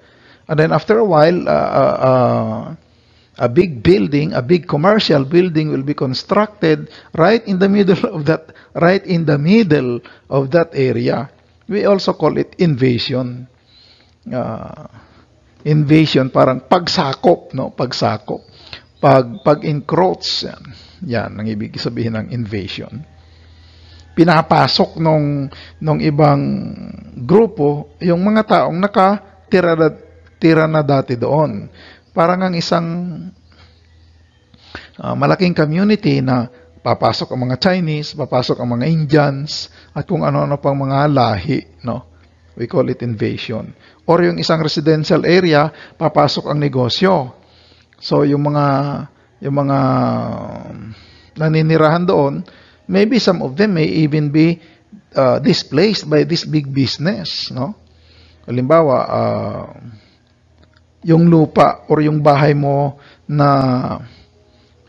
And then after a while, uh, uh, uh a big building, a big commercial building will be constructed right in the middle of that, right in the middle of that area. We also call it invasion. Uh, invasion, parang pagsakop, no? Pagsakop. Pag, pag-encroach. Yan, ang ibig sabihin ng invasion pinapasok nung nung ibang grupo yung mga taong nakatira na, tira na dati doon. Parang ang isang uh, malaking community na papasok ang mga Chinese, papasok ang mga Indians, at kung ano-ano pang mga lahi, no? We call it invasion. Or yung isang residential area, papasok ang negosyo. So yung mga yung mga naninirahan doon, Maybe some of them may even be uh, displaced by this big business, no? Halimbawa, uh, yung lupa or yung bahay mo na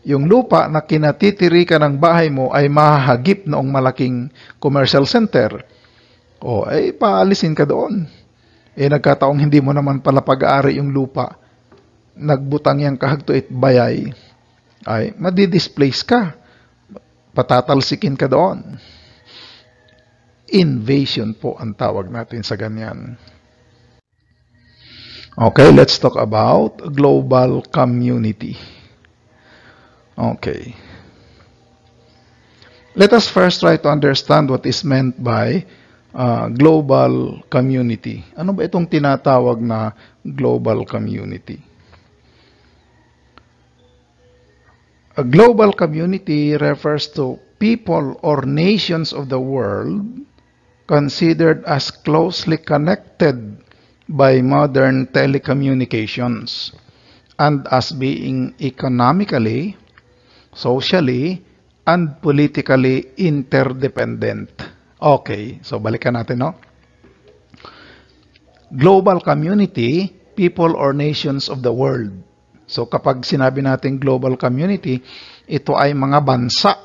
yung lupa na kinatitiri ka ng bahay mo ay mahahagip noong malaking commercial center. O, ay eh, paalisin ka doon. Eh, nagkataong hindi mo naman pala pag-aari yung lupa. Nagbutang yang kahagto bayay. Ay, madi-displace ka. Patatalsikin ka doon. Invasion po ang tawag natin sa ganyan. Okay, let's talk about global community. Okay. Let us first try to understand what is meant by uh, global community. Ano ba itong tinatawag na global community? A global community refers to people or nations of the world considered as closely connected by modern telecommunications and as being economically, socially, and politically interdependent. Okay, so balikan natin, no? Global community, people or nations of the world. So kapag sinabi natin global community, ito ay mga bansa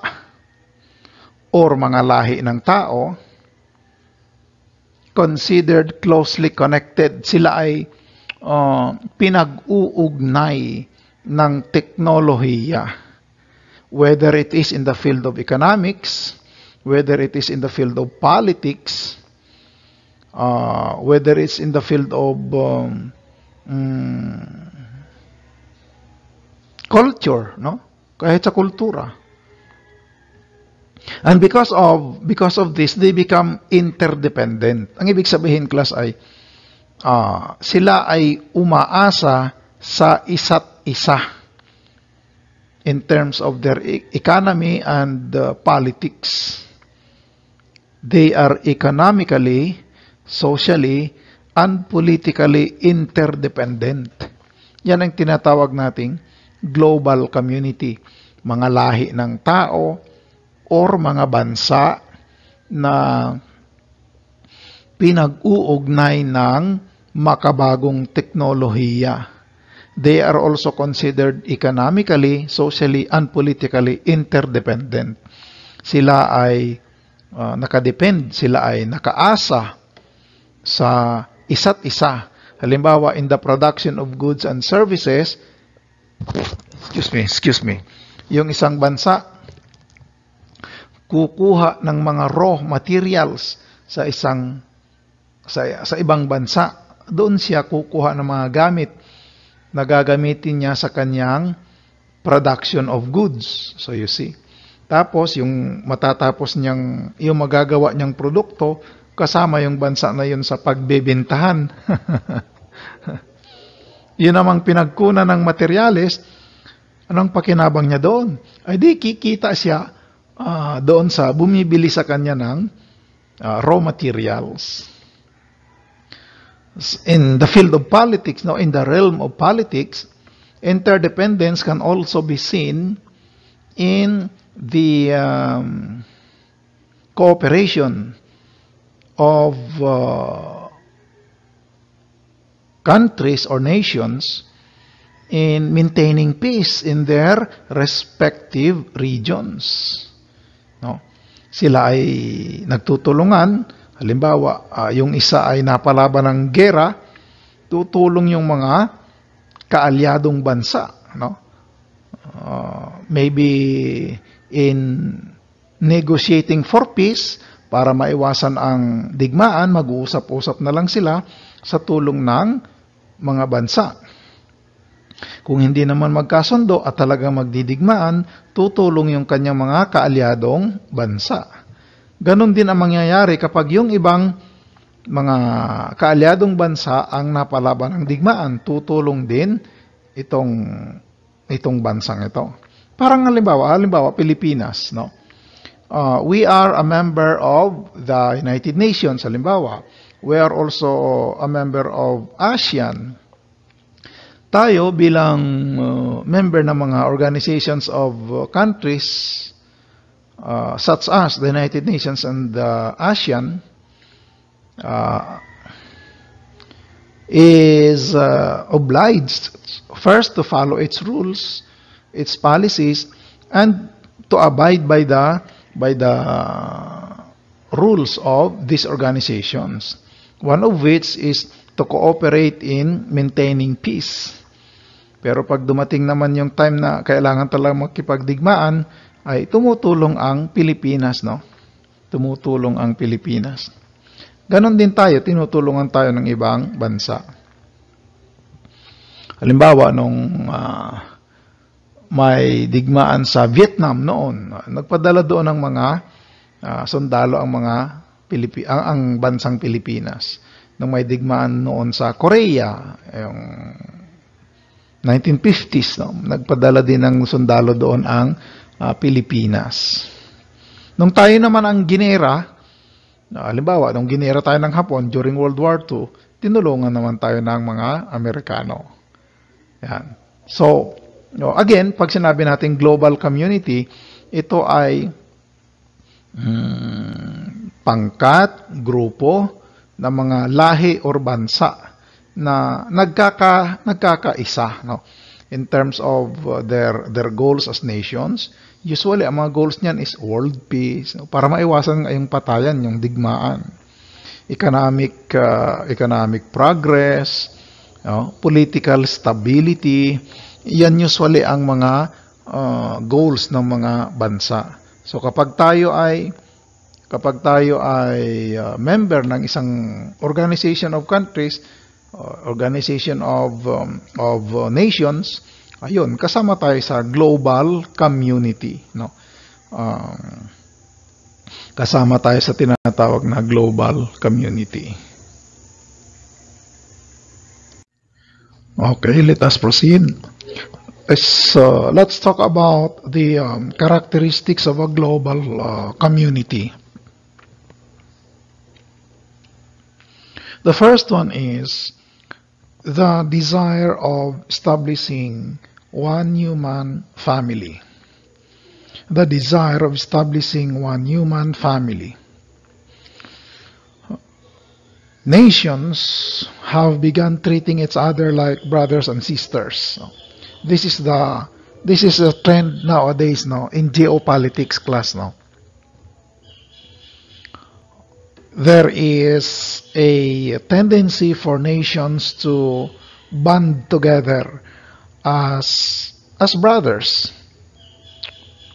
or mga lahi ng tao considered closely connected. Sila ay uh, pinag-uugnay ng teknolohiya. Whether it is in the field of economics, whether it is in the field of politics, uh, whether it's in the field of um, um, culture, no? Kahit sa kultura. And because of because of this, they become interdependent. Ang ibig sabihin, class, ay uh, sila ay umaasa sa isa't isa in terms of their e-, economy and uh, politics. They are economically, socially, and politically interdependent. Yan ang tinatawag nating global community, mga lahi ng tao or mga bansa na pinag-uugnay ng makabagong teknolohiya. They are also considered economically, socially, and politically interdependent. Sila ay uh, nakadepend, sila ay nakaasa sa isa't isa. Halimbawa, in the production of goods and services, excuse me, excuse me, yung isang bansa kukuha ng mga raw materials sa isang sa, sa ibang bansa. Doon siya kukuha ng mga gamit na gagamitin niya sa kanyang production of goods. So you see. Tapos yung matatapos niyang yung magagawa niyang produkto kasama yung bansa na yun sa pagbebentahan. yun namang pinagkunan ng materialist, anong pakinabang niya doon? Ay di kikita siya uh, doon sa bumibili sa kanya ng uh, raw materials. In the field of politics, now in the realm of politics, interdependence can also be seen in the um, cooperation of uh, countries or nations in maintaining peace in their respective regions. No? Sila ay nagtutulungan, halimbawa, uh, yung isa ay napalaban ng gera, tutulong yung mga kaalyadong bansa, no? Uh, maybe in negotiating for peace para maiwasan ang digmaan, mag-uusap-usap na lang sila sa tulong ng mga bansa. Kung hindi naman magkasundo at talagang magdidigmaan, tutulong yung kanyang mga kaalyadong bansa. Ganon din ang mangyayari kapag yung ibang mga kaalyadong bansa ang napalaban ng digmaan, tutulong din itong itong bansang ito. Parang halimbawa, halimbawa Pilipinas, no? Uh, we are a member of the United Nations, halimbawa we are also a member of ASEAN. Tayo bilang uh, member ng mga organizations of uh, countries uh, such as the United Nations and the uh, ASEAN uh, is uh, obliged first to follow its rules, its policies, and to abide by the by the uh, rules of these organizations. One of which is to cooperate in maintaining peace. Pero pag dumating naman yung time na kailangan talaga makipagdigmaan, ay tumutulong ang Pilipinas, no? Tumutulong ang Pilipinas. Ganon din tayo, tinutulungan tayo ng ibang bansa. Halimbawa, nung uh, may digmaan sa Vietnam noon, nagpadala doon ng mga uh, sundalo ang mga Pilipi ang, ang bansang Pilipinas nung may digmaan noon sa Korea, yung 1950s, no? nagpadala din ng sundalo doon ang uh, Pilipinas. Nung tayo naman ang ginera, uh, halimbawa, nung ginera tayo ng Hapon during World War II, tinulungan naman tayo ng mga Amerikano. Yan. So, no, again, pag sinabi natin global community, ito ay hmm, pangkat, grupo, ng mga lahi or bansa na nagkaka, nagkakaisa no? in terms of uh, their, their goals as nations. Usually, ang mga goals niyan is world peace no? para maiwasan yung patayan, yung digmaan. Economic, uh, economic progress, no? political stability, yan usually ang mga uh, goals ng mga bansa. So kapag tayo ay kapag tayo ay uh, member ng isang organization of countries, uh, organization of um, of uh, nations, ayun, kasama tayo sa global community, no? Um, kasama tayo sa tinatawag na global community. Okay, let us proceed. Let's, uh, let's talk about the um, characteristics of a global uh, community. The first one is the desire of establishing one human family. The desire of establishing one human family. Nations have begun treating each other like brothers and sisters. This is the this is a trend nowadays now in geopolitics class now. there is a tendency for nations to band together as as brothers.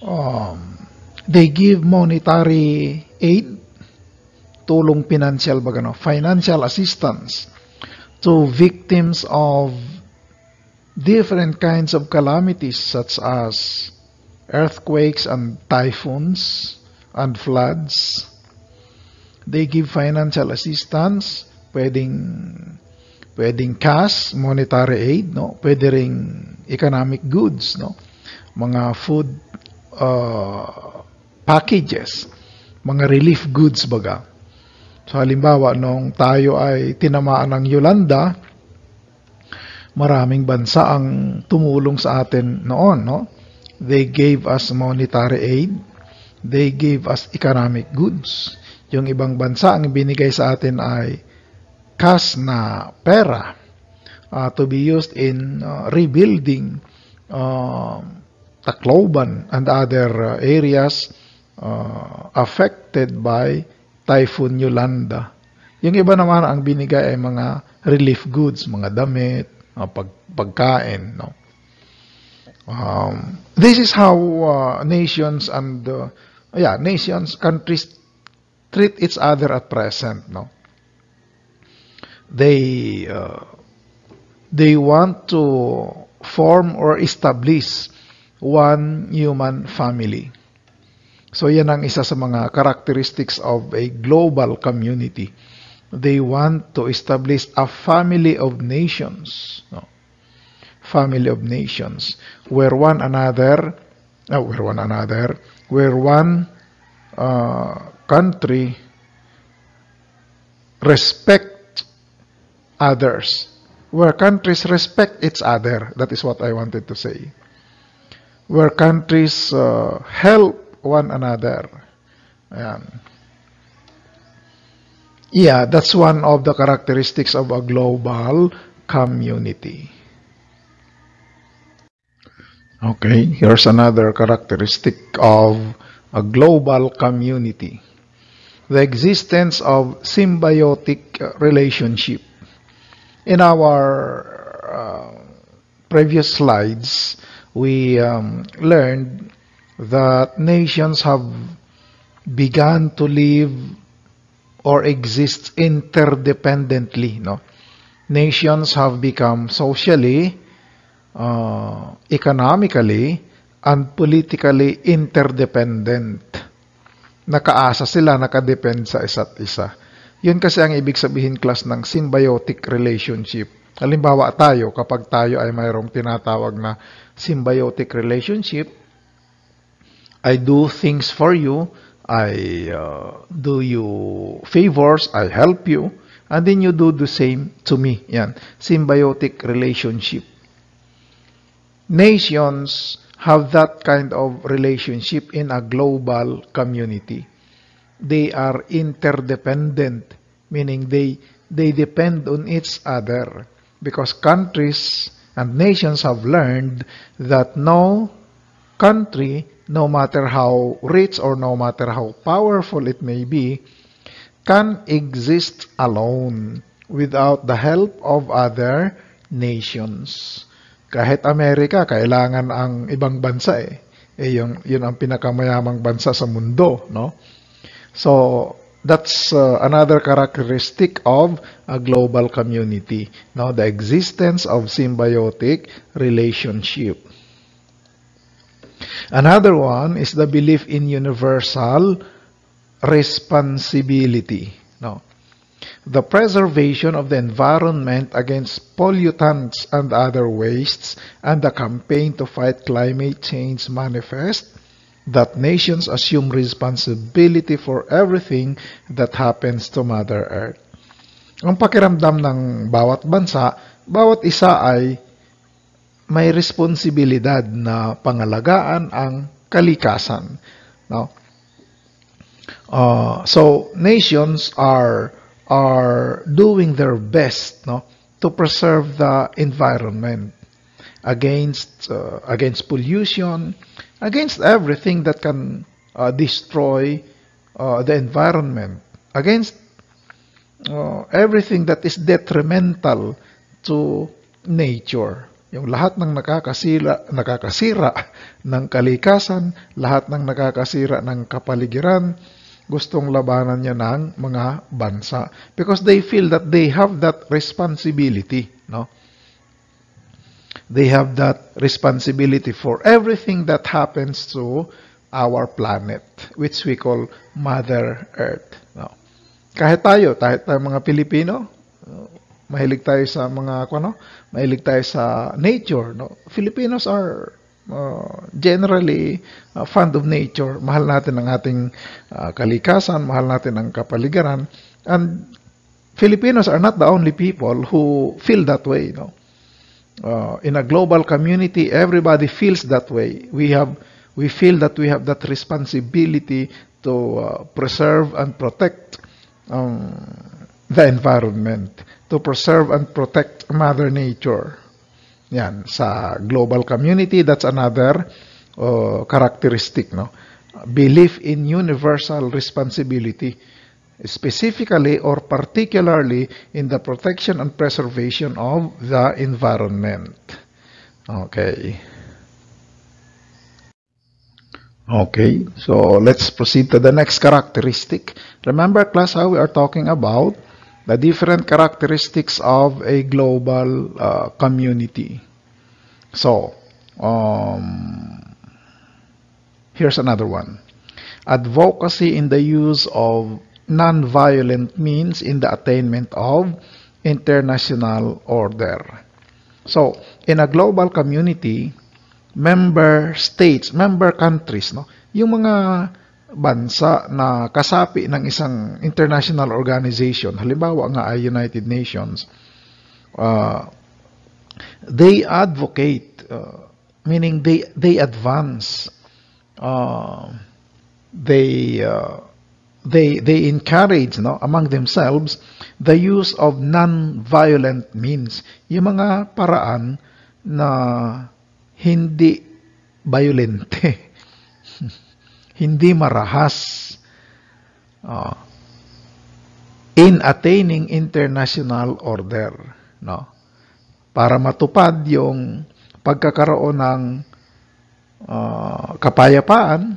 Um, they give monetary aid, tulong financial ba financial assistance to victims of different kinds of calamities such as earthquakes and typhoons and floods They give financial assistance, pwedeng pwedeng cash, monetary aid, no? Pwede ring economic goods, no? Mga food uh, packages, mga relief goods baga. So halimbawa, nung tayo ay tinamaan ng Yolanda, maraming bansa ang tumulong sa atin noon, no? They gave us monetary aid. They gave us economic goods. Yung ibang bansa, ang binigay sa atin ay cash na pera uh, to be used in uh, rebuilding uh, Tacloban and other uh, areas uh, affected by Typhoon Yolanda. Yung iba naman ang binigay ay mga relief goods, mga damit, uh, pag pagkain. No? Um, this is how uh, nations and uh, yeah, nations, countries treat each other at present. No, they uh, they want to form or establish one human family. So yan ang isa sa mga characteristics of a global community. They want to establish a family of nations. No? Family of nations where one another, uh, where one another, where one uh, country respect others. Where countries respect each other, that is what I wanted to say. Where countries uh, help one another. Yeah, that's one of the characteristics of a global community. Okay, here's another characteristic of a global community the existence of symbiotic relationship. In our uh, previous slides, we um, learned that nations have begun to live or exist interdependently. No? Nations have become socially, uh, economically, and politically interdependent. nakaasa sila, nakadepend sa isa't isa. Yun kasi ang ibig sabihin class ng symbiotic relationship. Halimbawa tayo, kapag tayo ay mayroong tinatawag na symbiotic relationship, I do things for you, I uh, do you favors, I help you, and then you do the same to me. Yan, symbiotic relationship. Nations, have that kind of relationship in a global community. They are interdependent, meaning they, they depend on each other because countries and nations have learned that no country, no matter how rich or no matter how powerful it may be, can exist alone without the help of other nations. Kahit Amerika, kailangan ang ibang bansa eh. eh yung, yun ang pinakamayamang bansa sa mundo, no? So, that's uh, another characteristic of a global community. No? the existence of symbiotic relationship. Another one is the belief in universal responsibility the preservation of the environment against pollutants and other wastes, and the campaign to fight climate change manifest that nations assume responsibility for everything that happens to Mother Earth. Ang pakiramdam ng bawat bansa, bawat isa ay may responsibilidad na pangalagaan ang kalikasan. No? Uh, so, nations are are doing their best no, to preserve the environment against, uh, against pollution, against everything that can uh, destroy uh, the environment, against uh, everything that is detrimental to nature. Yung lahat ng nakakasira, nakakasira ng kalikasan, lahat ng nakakasira ng kapaligiran, gustong labanan niya ng mga bansa because they feel that they have that responsibility no they have that responsibility for everything that happens to our planet which we call mother earth no kahit tayo kahit tayo mga Pilipino mahilig tayo sa mga ano mahilig tayo sa nature no Filipinos are uh, generally uh, fond of nature. Mahal natin ang ating uh, kalikasan, mahal natin ang kapaligiran. And Filipinos are not the only people who feel that way. No? uh, in a global community, everybody feels that way. We have we feel that we have that responsibility to uh, preserve and protect um, the environment, to preserve and protect Mother Nature. Yan, sa global community, that's another uh, characteristic, no? Belief in universal responsibility, specifically or particularly in the protection and preservation of the environment. Okay. Okay, so let's proceed to the next characteristic. Remember class how we are talking about the different characteristics of a global uh, community. So, um, here's another one. Advocacy in the use of non-violent means in the attainment of international order. So, in a global community, member states, member countries, no, yung mga bansa na kasapi ng isang international organization, halimbawa nga ay United Nations, uh, they advocate, uh, meaning they, they advance, uh, they, uh, they, they encourage no, among themselves the use of non-violent means, yung mga paraan na hindi violente. hindi marahas. Oh. In attaining international order, no? Para matupad yung pagkakaroon ng uh, kapayapaan,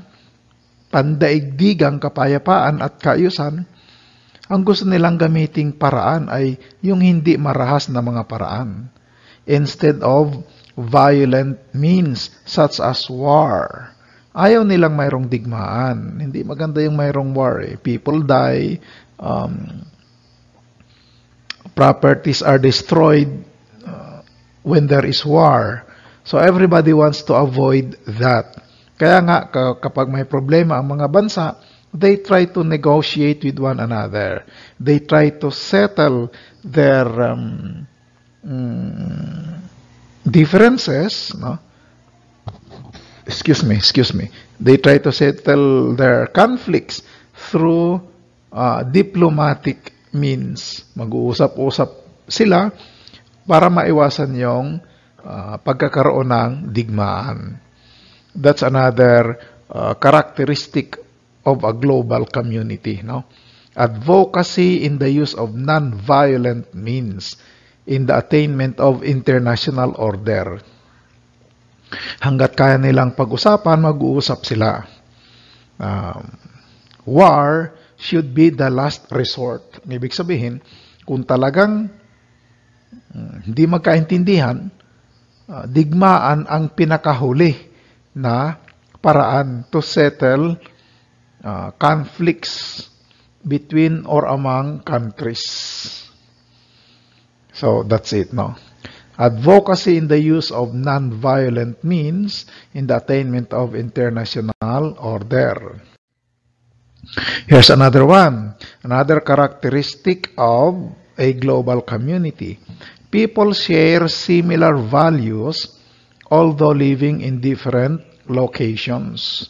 pandaigdigang kapayapaan at kaayusan, ang gusto nilang gamiting paraan ay yung hindi marahas na mga paraan. Instead of violent means such as war, ayaw nilang mayroong digmaan. Hindi maganda yung mayroong war. Eh. People die, um, properties are destroyed uh, when there is war. So everybody wants to avoid that. Kaya nga kapag may problema ang mga bansa, they try to negotiate with one another. They try to settle their um, um, differences, no? excuse me, excuse me, they try to settle their conflicts through uh, diplomatic means. Mag-uusap-usap sila para maiwasan yung uh, pagkakaroon ng digmaan. That's another uh, characteristic of a global community. No? Advocacy in the use of non-violent means in the attainment of international order. Hanggat kaya nilang pag-usapan, mag-uusap sila. Um, war should be the last resort. Ibig sabihin, kung talagang mm, hindi magkaintindihan, uh, digmaan ang pinakahuli na paraan to settle uh, conflicts between or among countries. So that's it, no? advocacy in the use of non-violent means in the attainment of international order. Here's another one, another characteristic of a global community. People share similar values although living in different locations.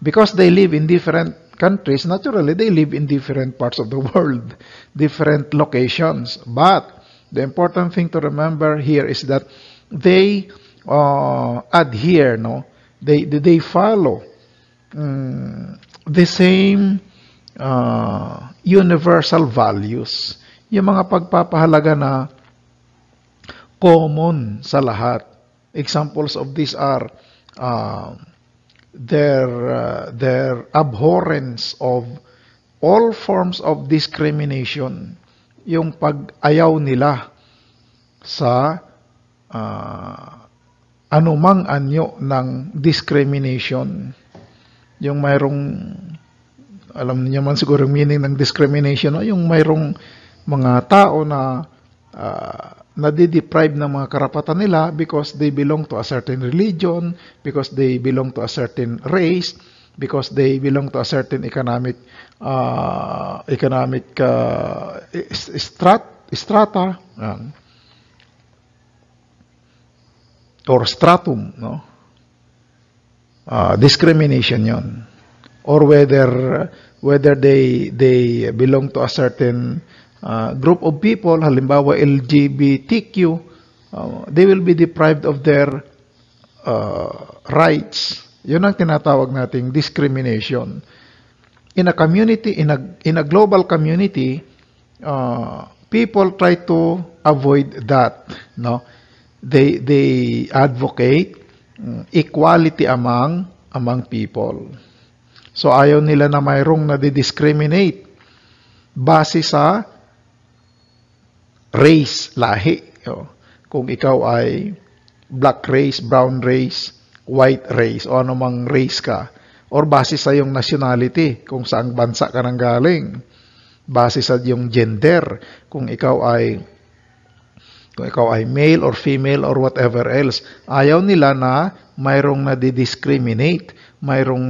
Because they live in different countries, naturally, they live in different parts of the world, different locations. But The important thing to remember here is that they uh, adhere, no? They, they follow um, the same uh, universal values. Yung mga pagpapahalaga na common sa lahat. Examples of these are uh, their, uh, their abhorrence of all forms of discrimination yung pag-ayaw nila sa uh, anumang anyo ng discrimination. Yung mayroong, alam niyo man siguro yung meaning ng discrimination, no? yung mayroong mga tao na uh, nadideprive ng mga karapatan nila because they belong to a certain religion, because they belong to a certain race, because they belong to a certain economic uh, economic uh, strat, strata um, or stratum no uh, discrimination yon or whether whether they they belong to a certain uh, group of people halimbawa LGBTQ uh, they will be deprived of their uh, rights Yun ang tinatawag nating discrimination. In a community, in a, in a global community, uh, people try to avoid that. No? They, they advocate mm, equality among, among people. So ayaw nila na mayroong na discriminate base sa race, lahi. Oh. Kung ikaw ay black race, brown race, white race o anumang race ka or base sa iyong nationality kung saang bansa ka nang galing base sa iyong gender kung ikaw ay kung ikaw ay male or female or whatever else ayaw nila na mayroong na discriminate mayroong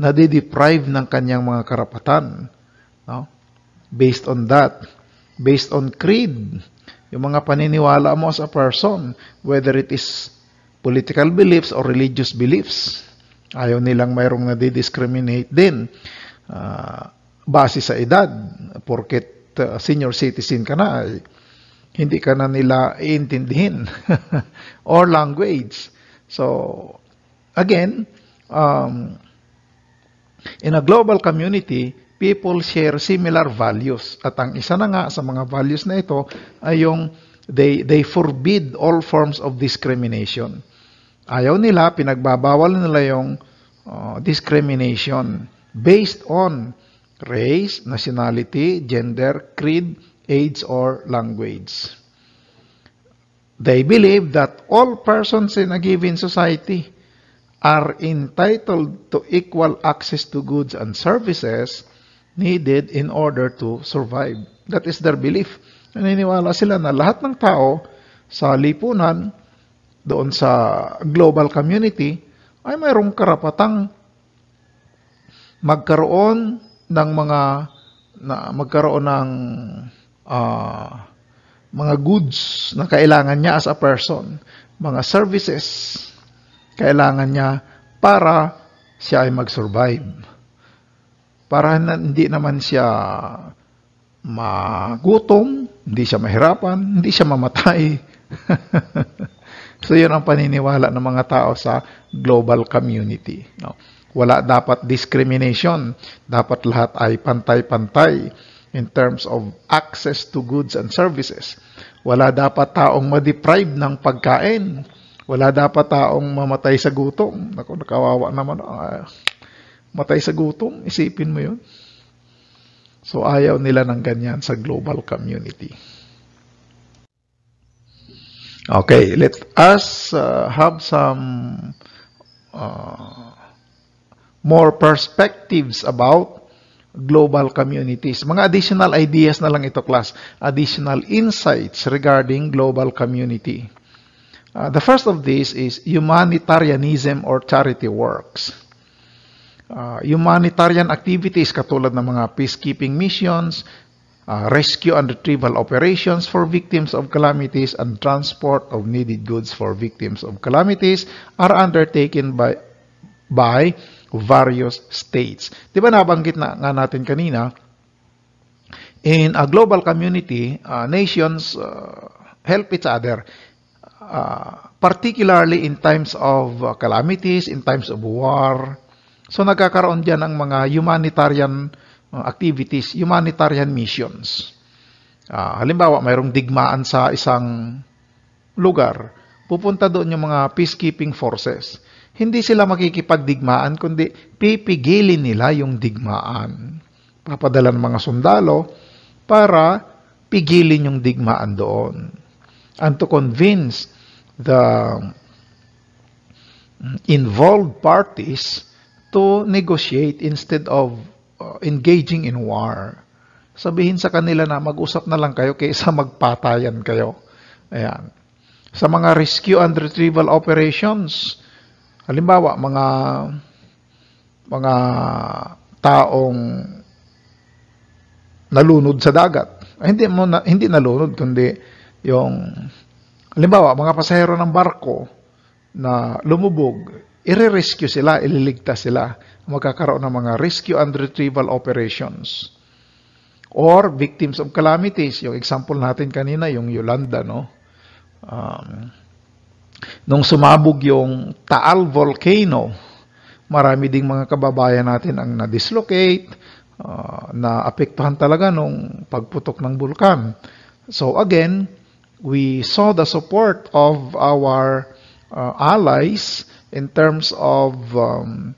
na nadideprive ng kanyang mga karapatan no based on that based on creed yung mga paniniwala mo as a person whether it is political beliefs or religious beliefs. Ayaw nilang mayroong nadi-discriminate din uh, base sa edad porket uh, senior citizen ka na ay hindi ka na nila iintindihin or language. So, again, um, in a global community, people share similar values. At ang isa na nga sa mga values na ito ay yung they, they forbid all forms of discrimination. Ayaw nila, pinagbabawal nila yung uh, discrimination based on race, nationality, gender, creed, age, or language. They believe that all persons in a given society are entitled to equal access to goods and services needed in order to survive. That is their belief. Naniniwala sila na lahat ng tao sa lipunan doon sa global community, ay mayroong karapatang magkaroon ng mga na magkaroon ng uh, mga goods na kailangan niya as a person, mga services kailangan niya para siya ay mag-survive. Para na, hindi naman siya magutom, hindi siya mahirapan, hindi siya mamatay. So, yun ang paniniwala ng mga tao sa global community. No? Wala dapat discrimination. Dapat lahat ay pantay-pantay in terms of access to goods and services. Wala dapat taong ma-deprive ng pagkain. Wala dapat taong mamatay sa gutom. Naku, nakawawa naman. Uh, matay sa gutom, isipin mo yun. So ayaw nila ng ganyan sa global community. Okay, let us uh, have some uh, more perspectives about global communities. Mga additional ideas na lang ito, class. Additional insights regarding global community. Uh, the first of these is humanitarianism or charity works. Uh, humanitarian activities katulad ng mga peacekeeping missions, uh, rescue and retrieval operations for victims of calamities and transport of needed goods for victims of calamities are undertaken by by various states. Diba nabanggit na nga natin kanina in a global community, uh, nations uh, help each other. Uh, particularly in times of uh, calamities, in times of war. So nagkakaroon diyan ng mga humanitarian Uh, activities, humanitarian missions. Uh, halimbawa, mayroong digmaan sa isang lugar, pupunta doon yung mga peacekeeping forces. Hindi sila makikipagdigmaan, kundi pipigilin nila yung digmaan. Papadala ng mga sundalo para pigilin yung digmaan doon. And to convince the mm, involved parties to negotiate instead of Uh, engaging in war. Sabihin sa kanila na mag-usap na lang kayo kaysa magpatayan kayo. Ayan. Sa mga rescue and retrieval operations, halimbawa mga mga taong nalunod sa dagat. Ay, hindi mo na, hindi nalunod kundi yung halimbawa mga pasahero ng barko na lumubog, ire-rescue sila, ililigtas sila magkakaroon ng mga rescue and retrieval operations. Or victims of calamities. Yung example natin kanina, yung Yolanda, no? Um, nung sumabog yung Taal Volcano, marami ding mga kababayan natin ang na-dislocate, uh, na-apektuhan talaga nung pagputok ng bulkan. So again, we saw the support of our uh, allies in terms of um,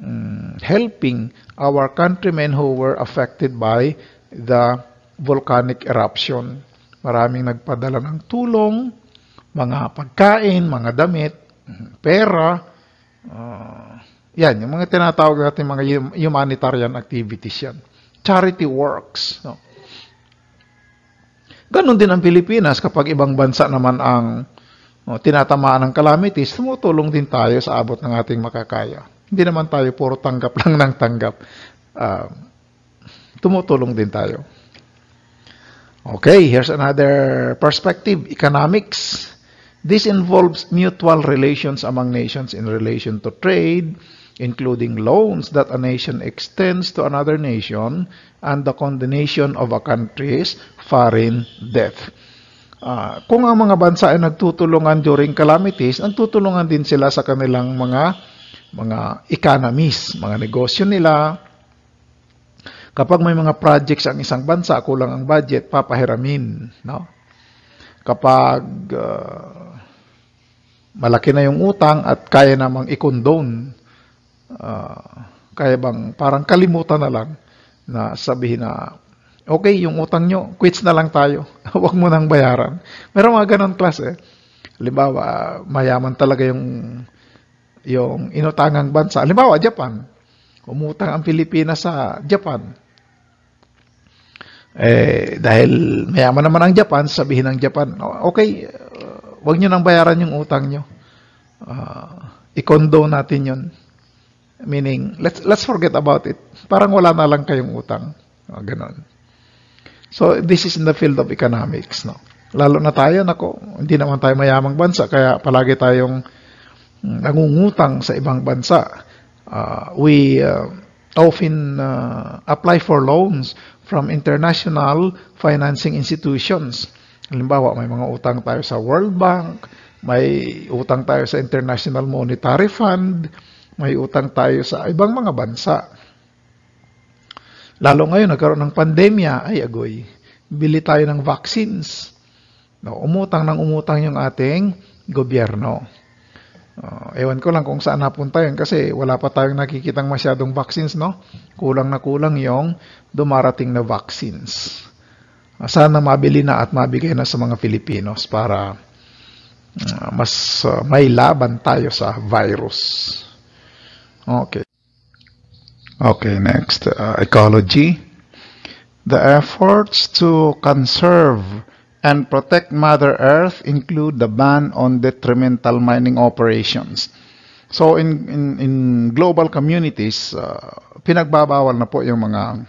um, helping our countrymen who were affected by the volcanic eruption. Maraming nagpadala ng tulong, mga pagkain, mga damit, mm, pera, uh, yan, yung mga tinatawag natin mga humanitarian activities yan. Charity works. No? Ganon din ang Pilipinas kapag ibang bansa naman ang oh, tinatamaan ng calamities, tumutulong din tayo sa abot ng ating makakaya. Hindi naman tayo puro tanggap lang ng tanggap. Uh, tumutulong din tayo. Okay, here's another perspective, economics. This involves mutual relations among nations in relation to trade, including loans that a nation extends to another nation and the condemnation of a country's foreign debt. Uh, ah, kung ang mga bansa ay nagtutulungan during calamities, nagtutulungan din sila sa kanilang mga mga economies, mga negosyo nila. Kapag may mga projects ang isang bansa, kulang ang budget, papahiramin. No? Kapag uh, malaki na yung utang at kaya namang i-condone, uh, kaya bang parang kalimutan na lang na sabihin na, okay, yung utang nyo, quits na lang tayo. Huwag mo nang bayaran. Meron mga ganun klase. Eh. Halimbawa, mayaman talaga yung yung inutangang bansa. Halimbawa, Japan. Umutang ang Pilipinas sa Japan. Eh, dahil mayaman naman ang Japan, sabihin ng Japan, okay, wag nyo nang bayaran yung utang nyo. Uh, ah, i natin yun. Meaning, let's, let's forget about it. Parang wala na lang kayong utang. Uh, ah, ganon. So, this is in the field of economics. No? Lalo na tayo, nako, hindi naman tayo mayamang bansa, kaya palagi tayong nangungutang sa ibang bansa. Uh, we uh, often uh, apply for loans from international financing institutions. Halimbawa, may mga utang tayo sa World Bank, may utang tayo sa International Monetary Fund, may utang tayo sa ibang mga bansa. Lalo ngayon, nagkaroon ng pandemya, ay agoy, bili tayo ng vaccines. No, umutang ng umutang yung ating gobyerno. Uh, ewan ko lang kung saan napunta yun kasi wala pa tayong nakikitang masyadong vaccines, no? Kulang na kulang yung dumarating na vaccines. Uh, sana mabili na at mabigay na sa mga Pilipinos para uh, mas uh, may laban tayo sa virus. Okay. Okay, next, uh, ecology. The efforts to conserve and protect Mother Earth include the ban on detrimental mining operations. So in in, in global communities, uh, pinagbabawal na po yung mga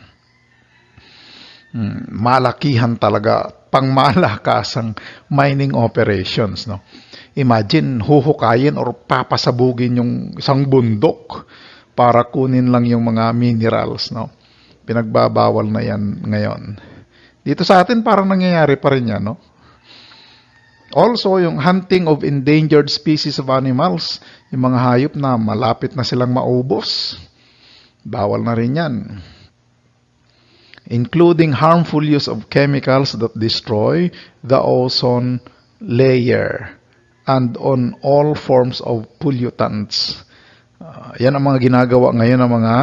mm, malakihan talaga pangmalakasang mining operations, no. Imagine huhukayin or papasabugin yung isang bundok para kunin lang yung mga minerals, no. Pinagbabawal na yan ngayon. Dito sa atin parang nangyayari pa rin yan, no? Also, yung hunting of endangered species of animals, yung mga hayop na malapit na silang maubos, bawal na rin yan. Including harmful use of chemicals that destroy the ozone layer and on all forms of pollutants. Uh, yan ang mga ginagawa ngayon ng mga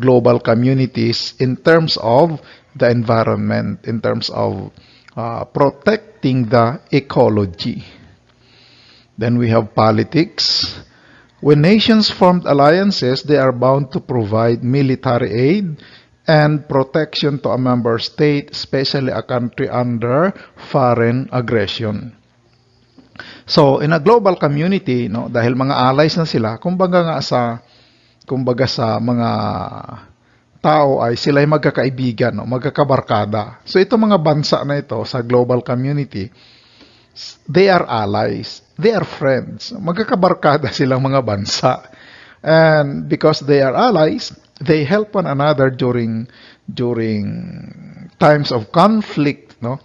global communities in terms of the environment in terms of uh, protecting the ecology. Then we have politics. When nations formed alliances, they are bound to provide military aid and protection to a member state, especially a country under foreign aggression. So, in a global community, no, dahil mga allies na sila, kumbaga nga sa kumbaga sa mga tao ay sila ay magkakaibigan, no? magkakabarkada. So ito mga bansa na ito sa global community, they are allies, they are friends. Magkakabarkada silang mga bansa. And because they are allies, they help one another during during times of conflict, no?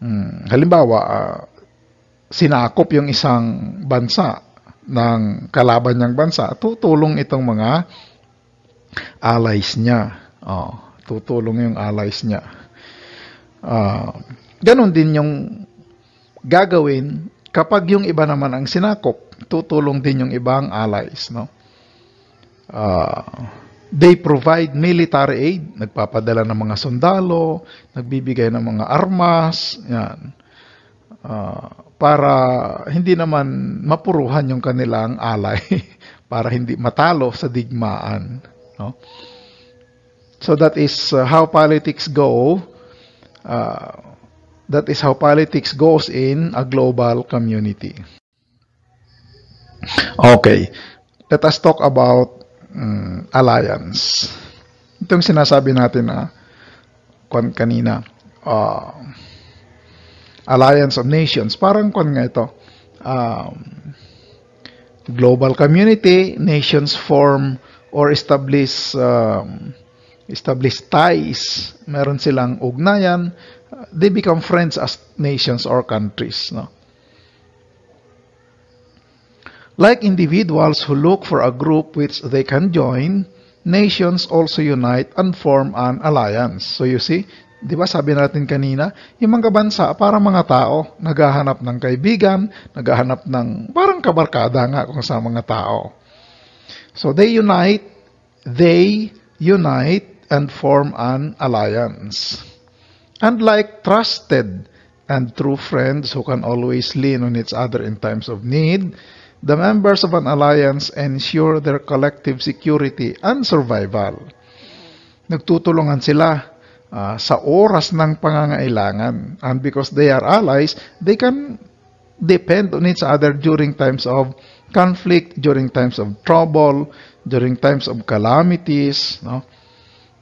Hmm. Halimbawa, uh, sinakop yung isang bansa ng kalaban niyang bansa, tutulong itong mga allies niya. Oh, tutulong yung allies niya. Uh, ah, ganon din yung gagawin kapag yung iba naman ang sinakop, tutulong din yung ibang allies. No? Uh, they provide military aid, nagpapadala ng mga sundalo, nagbibigay ng mga armas, yan. Uh, para hindi naman mapuruhan yung kanilang alay, para hindi matalo sa digmaan. No? So that is uh, how politics go. Uh, that is how politics goes in a global community. Okay, let us talk about um, alliance. Itong sinasabi natin na uh, kanina, uh, alliance of nations, parang kon nga ito, um, global community, nations form or establish um, establish ties, meron silang ugnayan, they become friends as nations or countries, no. Like individuals who look for a group which they can join, nations also unite and form an alliance. So you see, Di ba sabi natin kanina, yung mga bansa para mga tao, naghahanap ng kaibigan, naghahanap ng parang kabarkada nga kung sa mga tao. So they unite, they unite and form an alliance. Unlike trusted and true friends who can always lean on each other in times of need, the members of an alliance ensure their collective security and survival. Nagtutulungan sila uh, sa oras ng pangangailangan. And because they are allies, they can depend on each other during times of conflict, during times of trouble, during times of calamities. No?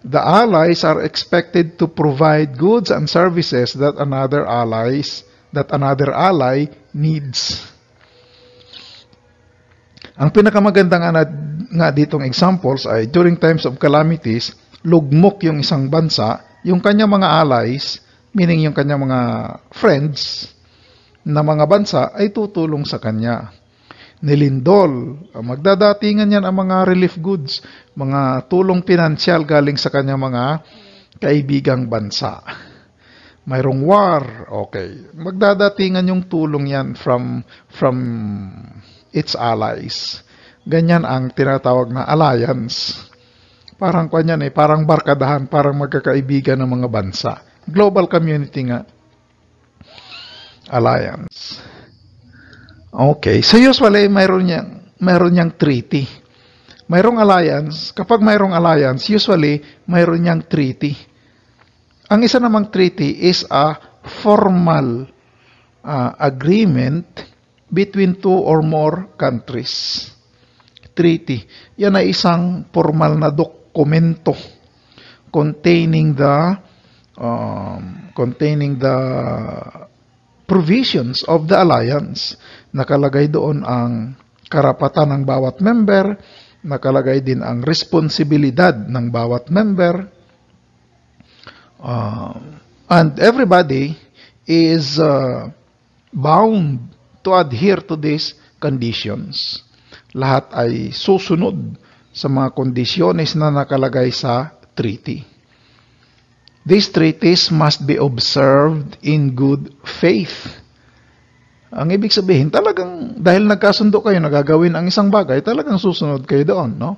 The allies are expected to provide goods and services that another allies that another ally needs. Ang pinakamaganda nga, na, nga ditong examples ay during times of calamities, lugmok yung isang bansa, yung kanyang mga allies, meaning yung kanyang mga friends na mga bansa ay tutulong sa kanya nilindol. Ang Magdadatingan niyan ang mga relief goods, mga tulong pinansyal galing sa kanya mga kaibigang bansa. Mayroong war, okay. Magdadatingan yung tulong yan from, from its allies. Ganyan ang tinatawag na alliance. Parang kanyan eh, parang barkadahan, parang magkakaibigan ng mga bansa. Global community nga. Alliance. Okay. Sa usually, mayroon niyang, mayroon niyang treaty. Mayroong alliance. Kapag mayroong alliance, usually, mayroon niyang treaty. Ang isa namang treaty is a formal uh, agreement between two or more countries. Treaty. Yan ay isang formal na dokumento containing the um, containing the provisions of the alliance. Nakalagay doon ang karapatan ng bawat member, nakalagay din ang responsibilidad ng bawat member. Uh, and everybody is uh, bound to adhere to these conditions. Lahat ay susunod sa mga kondisyones na nakalagay sa treaty. These treaties must be observed in good faith ang ibig sabihin, talagang dahil nagkasundo kayo nagagawin ang isang bagay, talagang susunod kayo doon, no?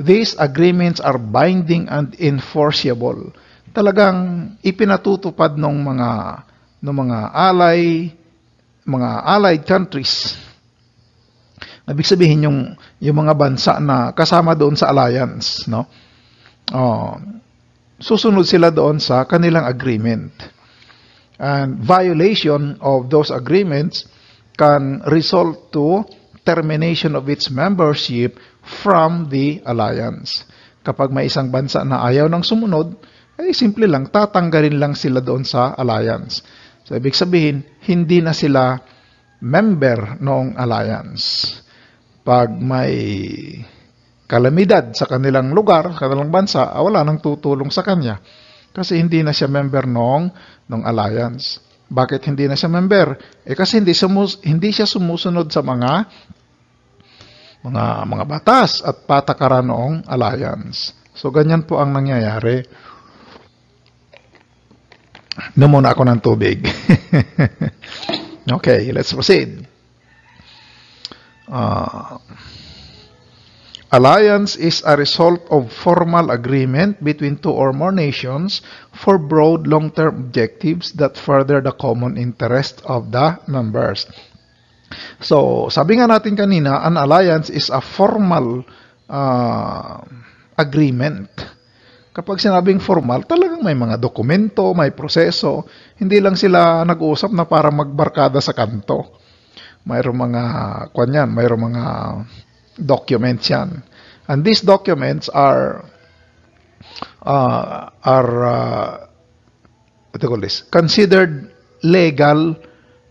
These agreements are binding and enforceable. Talagang ipinatutupad ng mga ng mga ally mga allied countries. Ibig sabihin yung yung mga bansa na kasama doon sa alliance, no? Oh, susunod sila doon sa kanilang agreement and violation of those agreements can result to termination of its membership from the alliance. Kapag may isang bansa na ayaw ng sumunod, ay eh, simple lang, tatanggalin lang sila doon sa alliance. So, ibig sabihin, hindi na sila member noong alliance. Pag may kalamidad sa kanilang lugar, sa kanilang bansa, ah, wala nang tutulong sa kanya. Kasi hindi na siya member noong ng alliance. Bakit hindi na siya member? Eh kasi hindi, sumus- hindi siya sumusunod sa mga mga mga batas at patakaran noong alliance. So ganyan po ang nangyayari. Inom muna ako ng tubig. okay, let's proceed. Uh, Alliance is a result of formal agreement between two or more nations for broad long-term objectives that further the common interest of the members. So, sabi nga natin kanina, an alliance is a formal uh, agreement. Kapag sinabing formal, talagang may mga dokumento, may proseso. Hindi lang sila nag-uusap na para magbarkada sa kanto. Mayroong mga, kwan yan, mayroong mga documents yan. And these documents are uh, are uh, what do you call this? Considered legal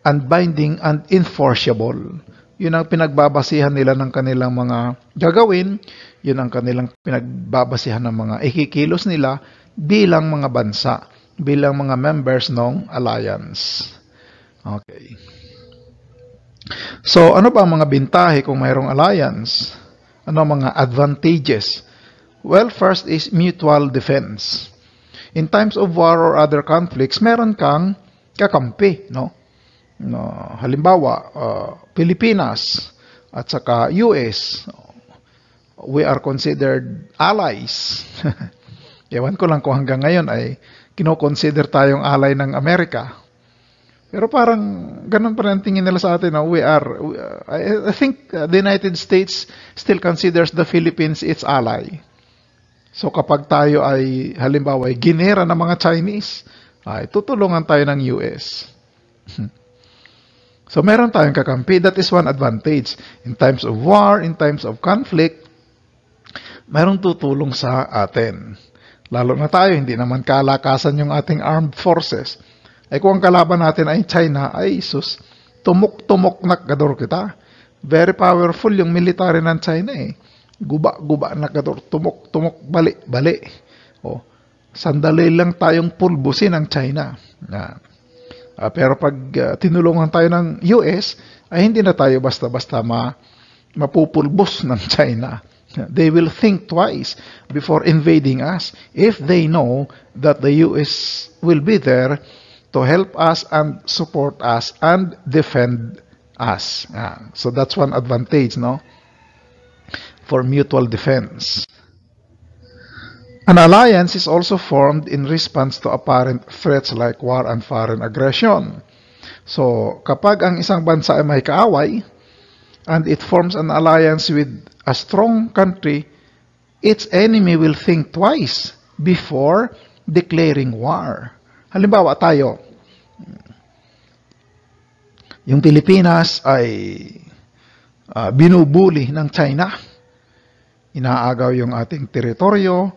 and binding and enforceable. Yun ang pinagbabasihan nila ng kanilang mga gagawin, yun ang kanilang pinagbabasihan ng mga ikikilos nila bilang mga bansa, bilang mga members ng alliance. Okay. So, ano ba ang mga bintahe kung mayroong alliance? Ano ang mga advantages? Well, first is mutual defense. In times of war or other conflicts, meron kang kakampi, no? no halimbawa, uh, Pilipinas at saka US, we are considered allies. Ewan ko lang kung hanggang ngayon ay kinoconsider tayong alay ng Amerika. Pero parang ganun pa rin tingin nila sa atin na we are, we, uh, I think uh, the United States still considers the Philippines its ally. So kapag tayo ay halimbawa ay ginera ng mga Chinese, ay tutulungan tayo ng US. so meron tayong kakampi. That is one advantage. In times of war, in times of conflict, mayroong tutulong sa atin. Lalo na tayo, hindi naman kalakasan yung ating armed forces. Eh kung ang kalaban natin ay China, ay Isus, tumok-tumok na kador kita. Very powerful yung military ng China eh. Guba-guba na kador, tumok-tumok, bali-bali. O, sandali lang tayong pulbusin ang China. Na. Uh, pero pag uh, tinulungan tayo ng US, ay hindi na tayo basta-basta ma mapupulbos ng China. They will think twice before invading us if they know that the US will be there to help us and support us and defend us. Yeah. So that's one advantage, no? For mutual defense. An alliance is also formed in response to apparent threats like war and foreign aggression. So, kapag ang isang bansa ay may kaaway, and it forms an alliance with a strong country, its enemy will think twice before declaring war. Halimbawa tayo, yung Pilipinas ay uh, binubuli ng China. Inaagaw yung ating teritoryo,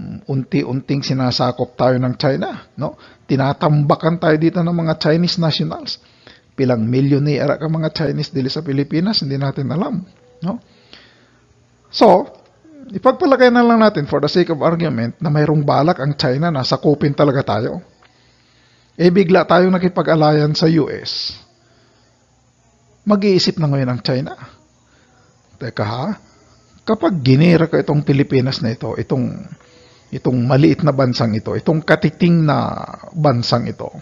mm, unti-unting sinasakop tayo ng China, no? Tinatambakan tayo dito ng mga Chinese nationals. Pilang millionaire ka mga Chinese dili sa Pilipinas, hindi natin alam, no? So, ipagpalagay na lang natin for the sake of argument na mayroong balak ang China na sakupin talaga tayo eh bigla tayong nakipag-alayan sa US, mag-iisip na ngayon ang China. Teka ha, kapag ginira ko itong Pilipinas na ito, itong, itong maliit na bansang ito, itong katiting na bansang ito,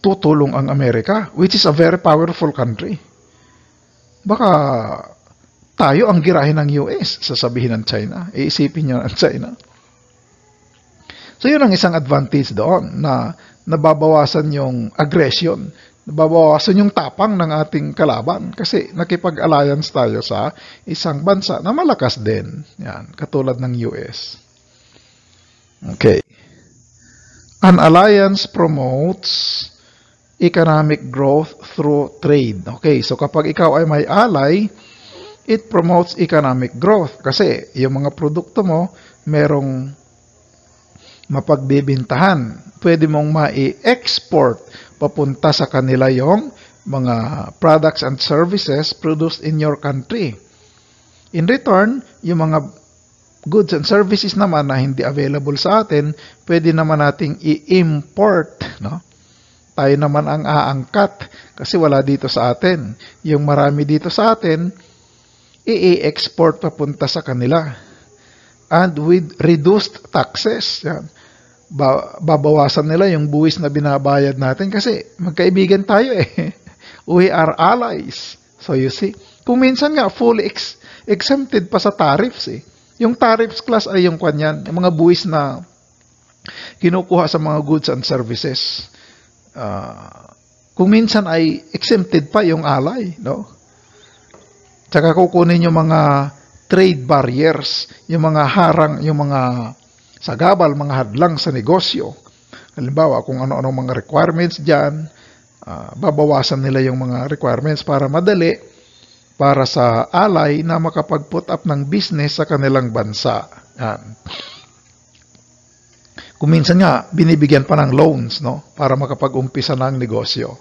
tutulong ang Amerika, which is a very powerful country. Baka tayo ang girahin ng US, sasabihin ng China. Iisipin niya ang China. So yun ang isang advantage doon na nababawasan yung aggression, nababawasan yung tapang ng ating kalaban kasi nakipag-alliance tayo sa isang bansa na malakas din. Yan, katulad ng US. Okay. An alliance promotes economic growth through trade. Okay, so kapag ikaw ay may ally, it promotes economic growth kasi yung mga produkto mo merong mapagbibintahan pwede mong mai-export papunta sa kanila yung mga products and services produced in your country. In return, yung mga goods and services naman na hindi available sa atin, pwede naman nating i-import, no? Tayo naman ang aangkat kasi wala dito sa atin. Yung marami dito sa atin, i-export papunta sa kanila. And with reduced taxes, yan ba- babawasan nila yung buwis na binabayad natin kasi magkaibigan tayo eh. We are allies. So you see, kung minsan nga fully ex- exempted pa sa tariffs eh. Yung tariffs class ay yung kanyan, yung mga buwis na kinukuha sa mga goods and services. Uh, kung minsan ay exempted pa yung alay, no? Tsaka kukunin yung mga trade barriers, yung mga harang, yung mga sa gabal mga hadlang sa negosyo. Halimbawa, kung ano-ano mga requirements dyan, uh, babawasan nila yung mga requirements para madali para sa alay na makapag-put up ng business sa kanilang bansa. Yan. Kung minsan nga, binibigyan pa ng loans no, para makapag-umpisa ng negosyo.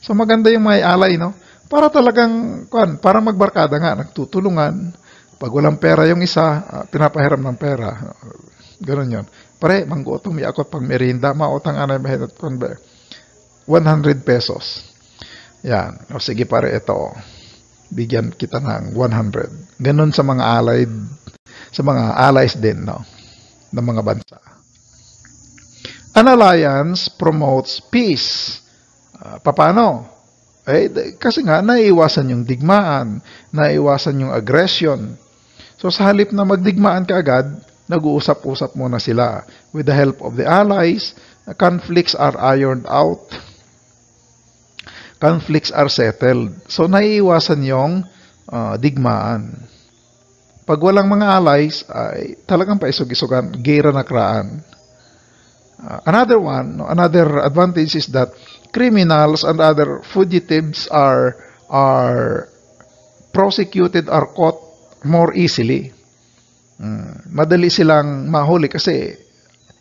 So maganda yung may alay, no? Para talagang, kwan, para magbarkada nga, nagtutulungan. Pag walang pera yung isa, uh, pinapahiram ng pera. Ganun yon. Pare, manggotong mi ako pag merienda, mautang anay mahirap kon ba? 100 pesos. Yan. O sige pare, ito. Bigyan kita ng 100. Ganun sa mga allied, sa mga allies din, no? Ng mga bansa. An alliance promotes peace. Uh, ah, papano? Eh, kasi nga, naiiwasan yung digmaan, naiiwasan yung aggression. So, sa halip na magdigmaan ka agad, nag-uusap-usap muna sila. With the help of the allies, conflicts are ironed out. Conflicts are settled. So, naiiwasan yung uh, digmaan. Pag walang mga allies, ay talagang paisog-isugan, gera na kraan. Uh, another one, another advantage is that criminals and other fugitives are are prosecuted or caught more easily. Mm, madali silang mahuli kasi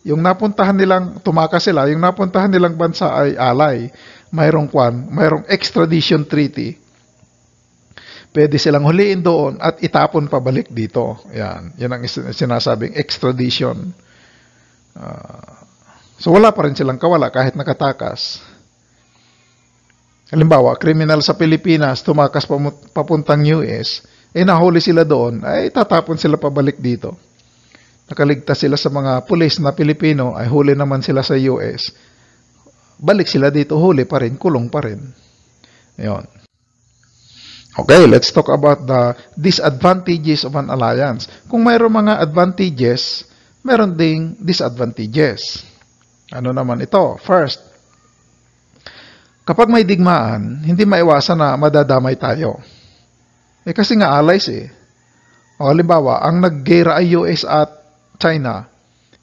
yung napuntahan nilang tumaka sila, yung napuntahan nilang bansa ay alay. Mayroong kwan, mayroong extradition treaty. Pwede silang huliin doon at itapon pabalik dito. Yan, yan ang sinasabing extradition. Uh, so wala pa rin silang kawala kahit nakatakas. Halimbawa, kriminal sa Pilipinas, tumakas papuntang US, eh nahuli sila doon, ay tatapon sila pabalik dito. Nakaligtas sila sa mga pulis na Pilipino, ay huli naman sila sa US. Balik sila dito, huli pa rin, kulong pa rin. Ayun. Okay, let's talk about the disadvantages of an alliance. Kung mayroong mga advantages, meron ding disadvantages. Ano naman ito? First, kapag may digmaan, hindi maiwasan na madadamay tayo. Eh kasi nga allies eh. O halimbawa, ang naggera ay US at China,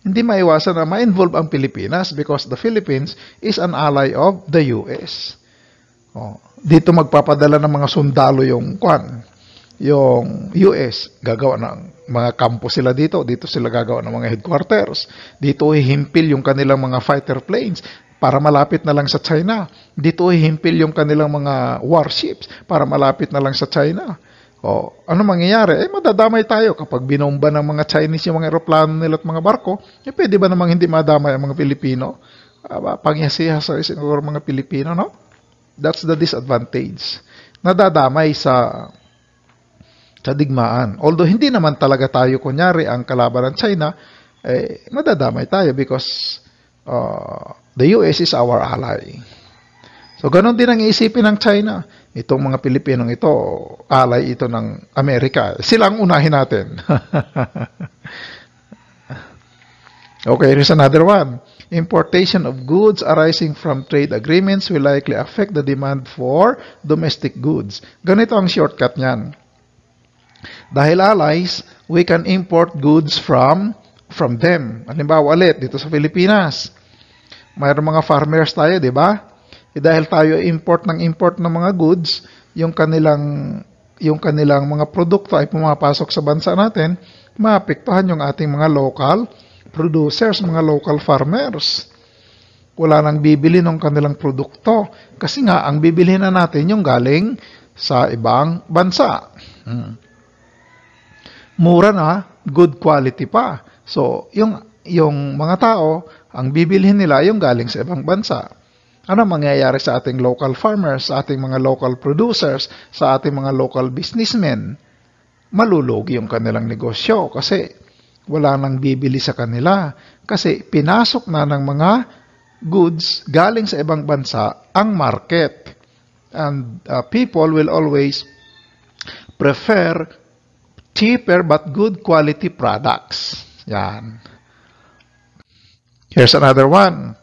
hindi maiwasan na ma-involve ang Pilipinas because the Philippines is an ally of the US. O, dito magpapadala ng mga sundalo yung kwan, yung US, gagawa ng mga kampo sila dito, dito sila gagawa ng mga headquarters, dito hihimpil yung kanilang mga fighter planes, para malapit na lang sa China. Dito hihimpil yung kanilang mga warships para malapit na lang sa China. O, ano mangyayari? Eh, madadamay tayo kapag binomba ng mga Chinese yung mga aeroplano nila at mga barko. Eh, pwede ba namang hindi madamay ang mga Pilipino? Uh, ah, pangyasiha sa siguro mga Pilipino, no? That's the disadvantage. Nadadamay sa sa digmaan. Although hindi naman talaga tayo kunyari ang kalaban ng China, eh, madadamay tayo because uh, the US is our ally. So, ganun din ang isipin ng China itong mga Pilipinong ito, alay ito ng Amerika. Silang unahin natin. okay, here's another one. Importation of goods arising from trade agreements will likely affect the demand for domestic goods. Ganito ang shortcut niyan. Dahil allies, we can import goods from from them. Halimbawa ulit, dito sa Pilipinas, Mayroon mga farmers tayo, di ba? Eh dahil tayo import ng import ng mga goods, yung kanilang yung kanilang mga produkto ay pumapasok sa bansa natin, maapektuhan yung ating mga local producers, mga local farmers. Wala nang bibili ng kanilang produkto kasi nga ang bibili na natin yung galing sa ibang bansa. Hmm. Mura na, good quality pa. So, yung yung mga tao, ang bibilihin nila yung galing sa ibang bansa ano mangyayari sa ating local farmers, sa ating mga local producers, sa ating mga local businessmen? Malulugi yung kanilang negosyo kasi wala nang bibili sa kanila kasi pinasok na ng mga goods galing sa ibang bansa ang market. And uh, people will always prefer cheaper but good quality products. Yan. Here's another one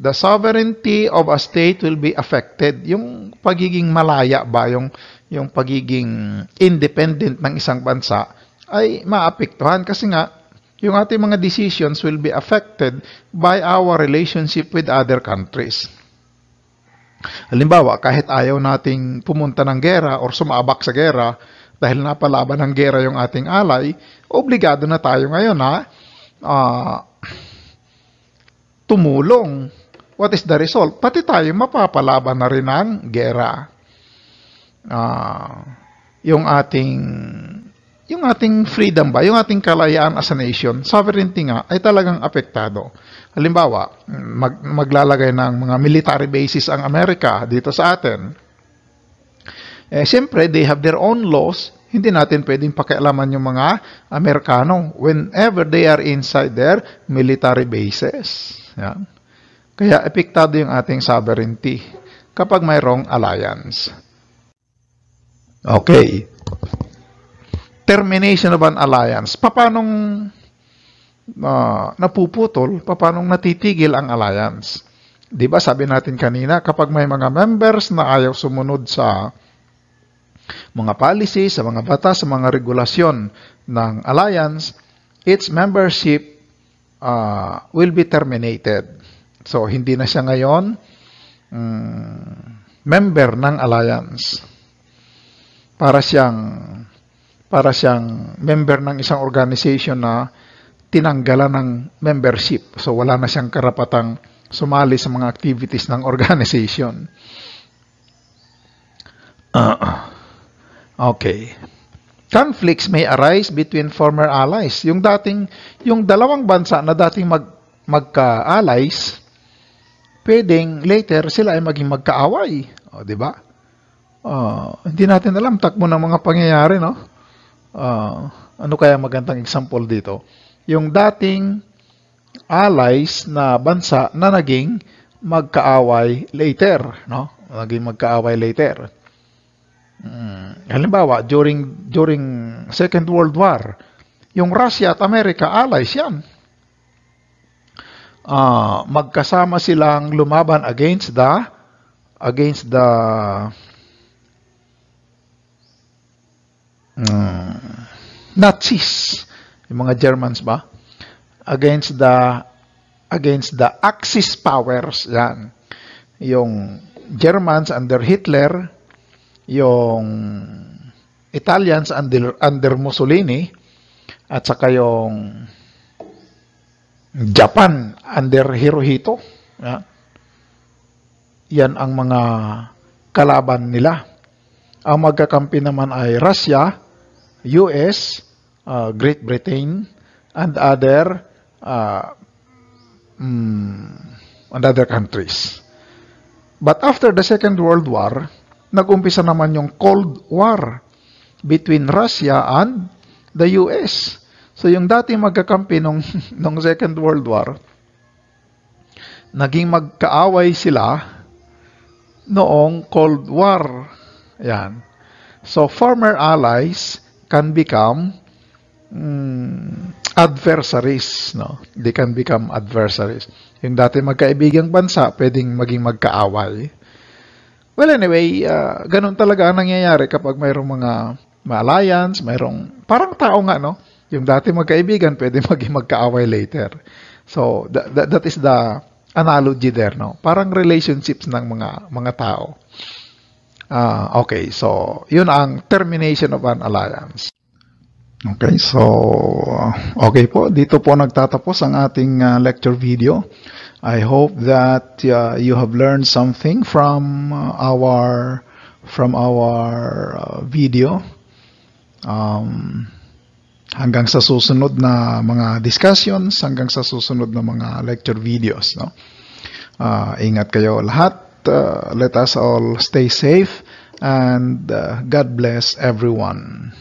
the sovereignty of a state will be affected. Yung pagiging malaya ba, yung, yung pagiging independent ng isang bansa, ay maapektuhan kasi nga, yung ating mga decisions will be affected by our relationship with other countries. Halimbawa, kahit ayaw nating pumunta ng gera or sumabak sa gera dahil napalaban ng gera yung ating alay, obligado na tayo ngayon na uh, tumulong What is the result? Pati tayo mapapalaban na rin ng gera. Uh, yung ating yung ating freedom ba, yung ating kalayaan as a nation, sovereignty nga, ay talagang apektado. Halimbawa, mag, maglalagay ng mga military bases ang Amerika dito sa atin. Eh, Siyempre, they have their own laws. Hindi natin pwedeng pakialaman yung mga Amerikano whenever they are inside their military bases. Yan. Yeah. Kaya epektado yung ating sovereignty kapag mayroong alliance. Okay. Termination of an alliance. Papanong uh, napuputol, papanong natitigil ang alliance? Di ba sabi natin kanina, kapag may mga members na ayaw sumunod sa mga policy, sa mga batas, sa mga regulasyon ng alliance, its membership uh, will be terminated. So, hindi na siya ngayon um, member ng alliance. Para siyang para siyang member ng isang organization na tinanggalan ng membership. So wala na siyang karapatang sumali sa mga activities ng organization. Uh, okay. Conflicts may arise between former allies. Yung dating yung dalawang bansa na dating mag magka-allies pwedeng later sila ay maging magkaaway. O, di ba? Uh, hindi natin alam takbo ng mga pangyayari, no? Uh, ano kaya magandang example dito? Yung dating allies na bansa na naging magkaaway later, no? Naging magkaaway later. Hmm. Halimbawa, during during Second World War, yung Russia at America allies 'yan uh, magkasama silang lumaban against the against the um, Nazis, yung mga Germans ba? Against the against the Axis powers, yan. Yung Germans under Hitler, yung Italians under under Mussolini at saka yung Japan under Hirohito. Yan. ang mga kalaban nila. Ang magkakampi naman ay Russia, US, uh, Great Britain, and other uh, mm, and other countries. But after the Second World War, nagumpisa naman yung Cold War between Russia and the US. So yung dati magkakampi nung, nung Second World War, naging magkaaway sila noong Cold War. Yan. So former allies can become mm, adversaries. No? They can become adversaries. Yung dati magkaibigang bansa, pwedeng maging magkaaway. Well, anyway, uh, ganun talaga ang nangyayari kapag mayroong mga may alliance, mayroong, parang tao nga, no? Yung dati magkaibigan, pwede maging magkaaway later. So, that, that, that is the analogy there, no? Parang relationships ng mga mga tao. Ah, uh, okay. So, 'yun ang termination of an alliance. Okay, so ah, okay po, dito po nagtatapos ang ating uh, lecture video. I hope that uh, you have learned something from our from our uh, video. Um, hanggang sa susunod na mga discussions, hanggang sa susunod na mga lecture videos. No? Uh, ingat kayo lahat. Uh, let us all stay safe and uh, God bless everyone.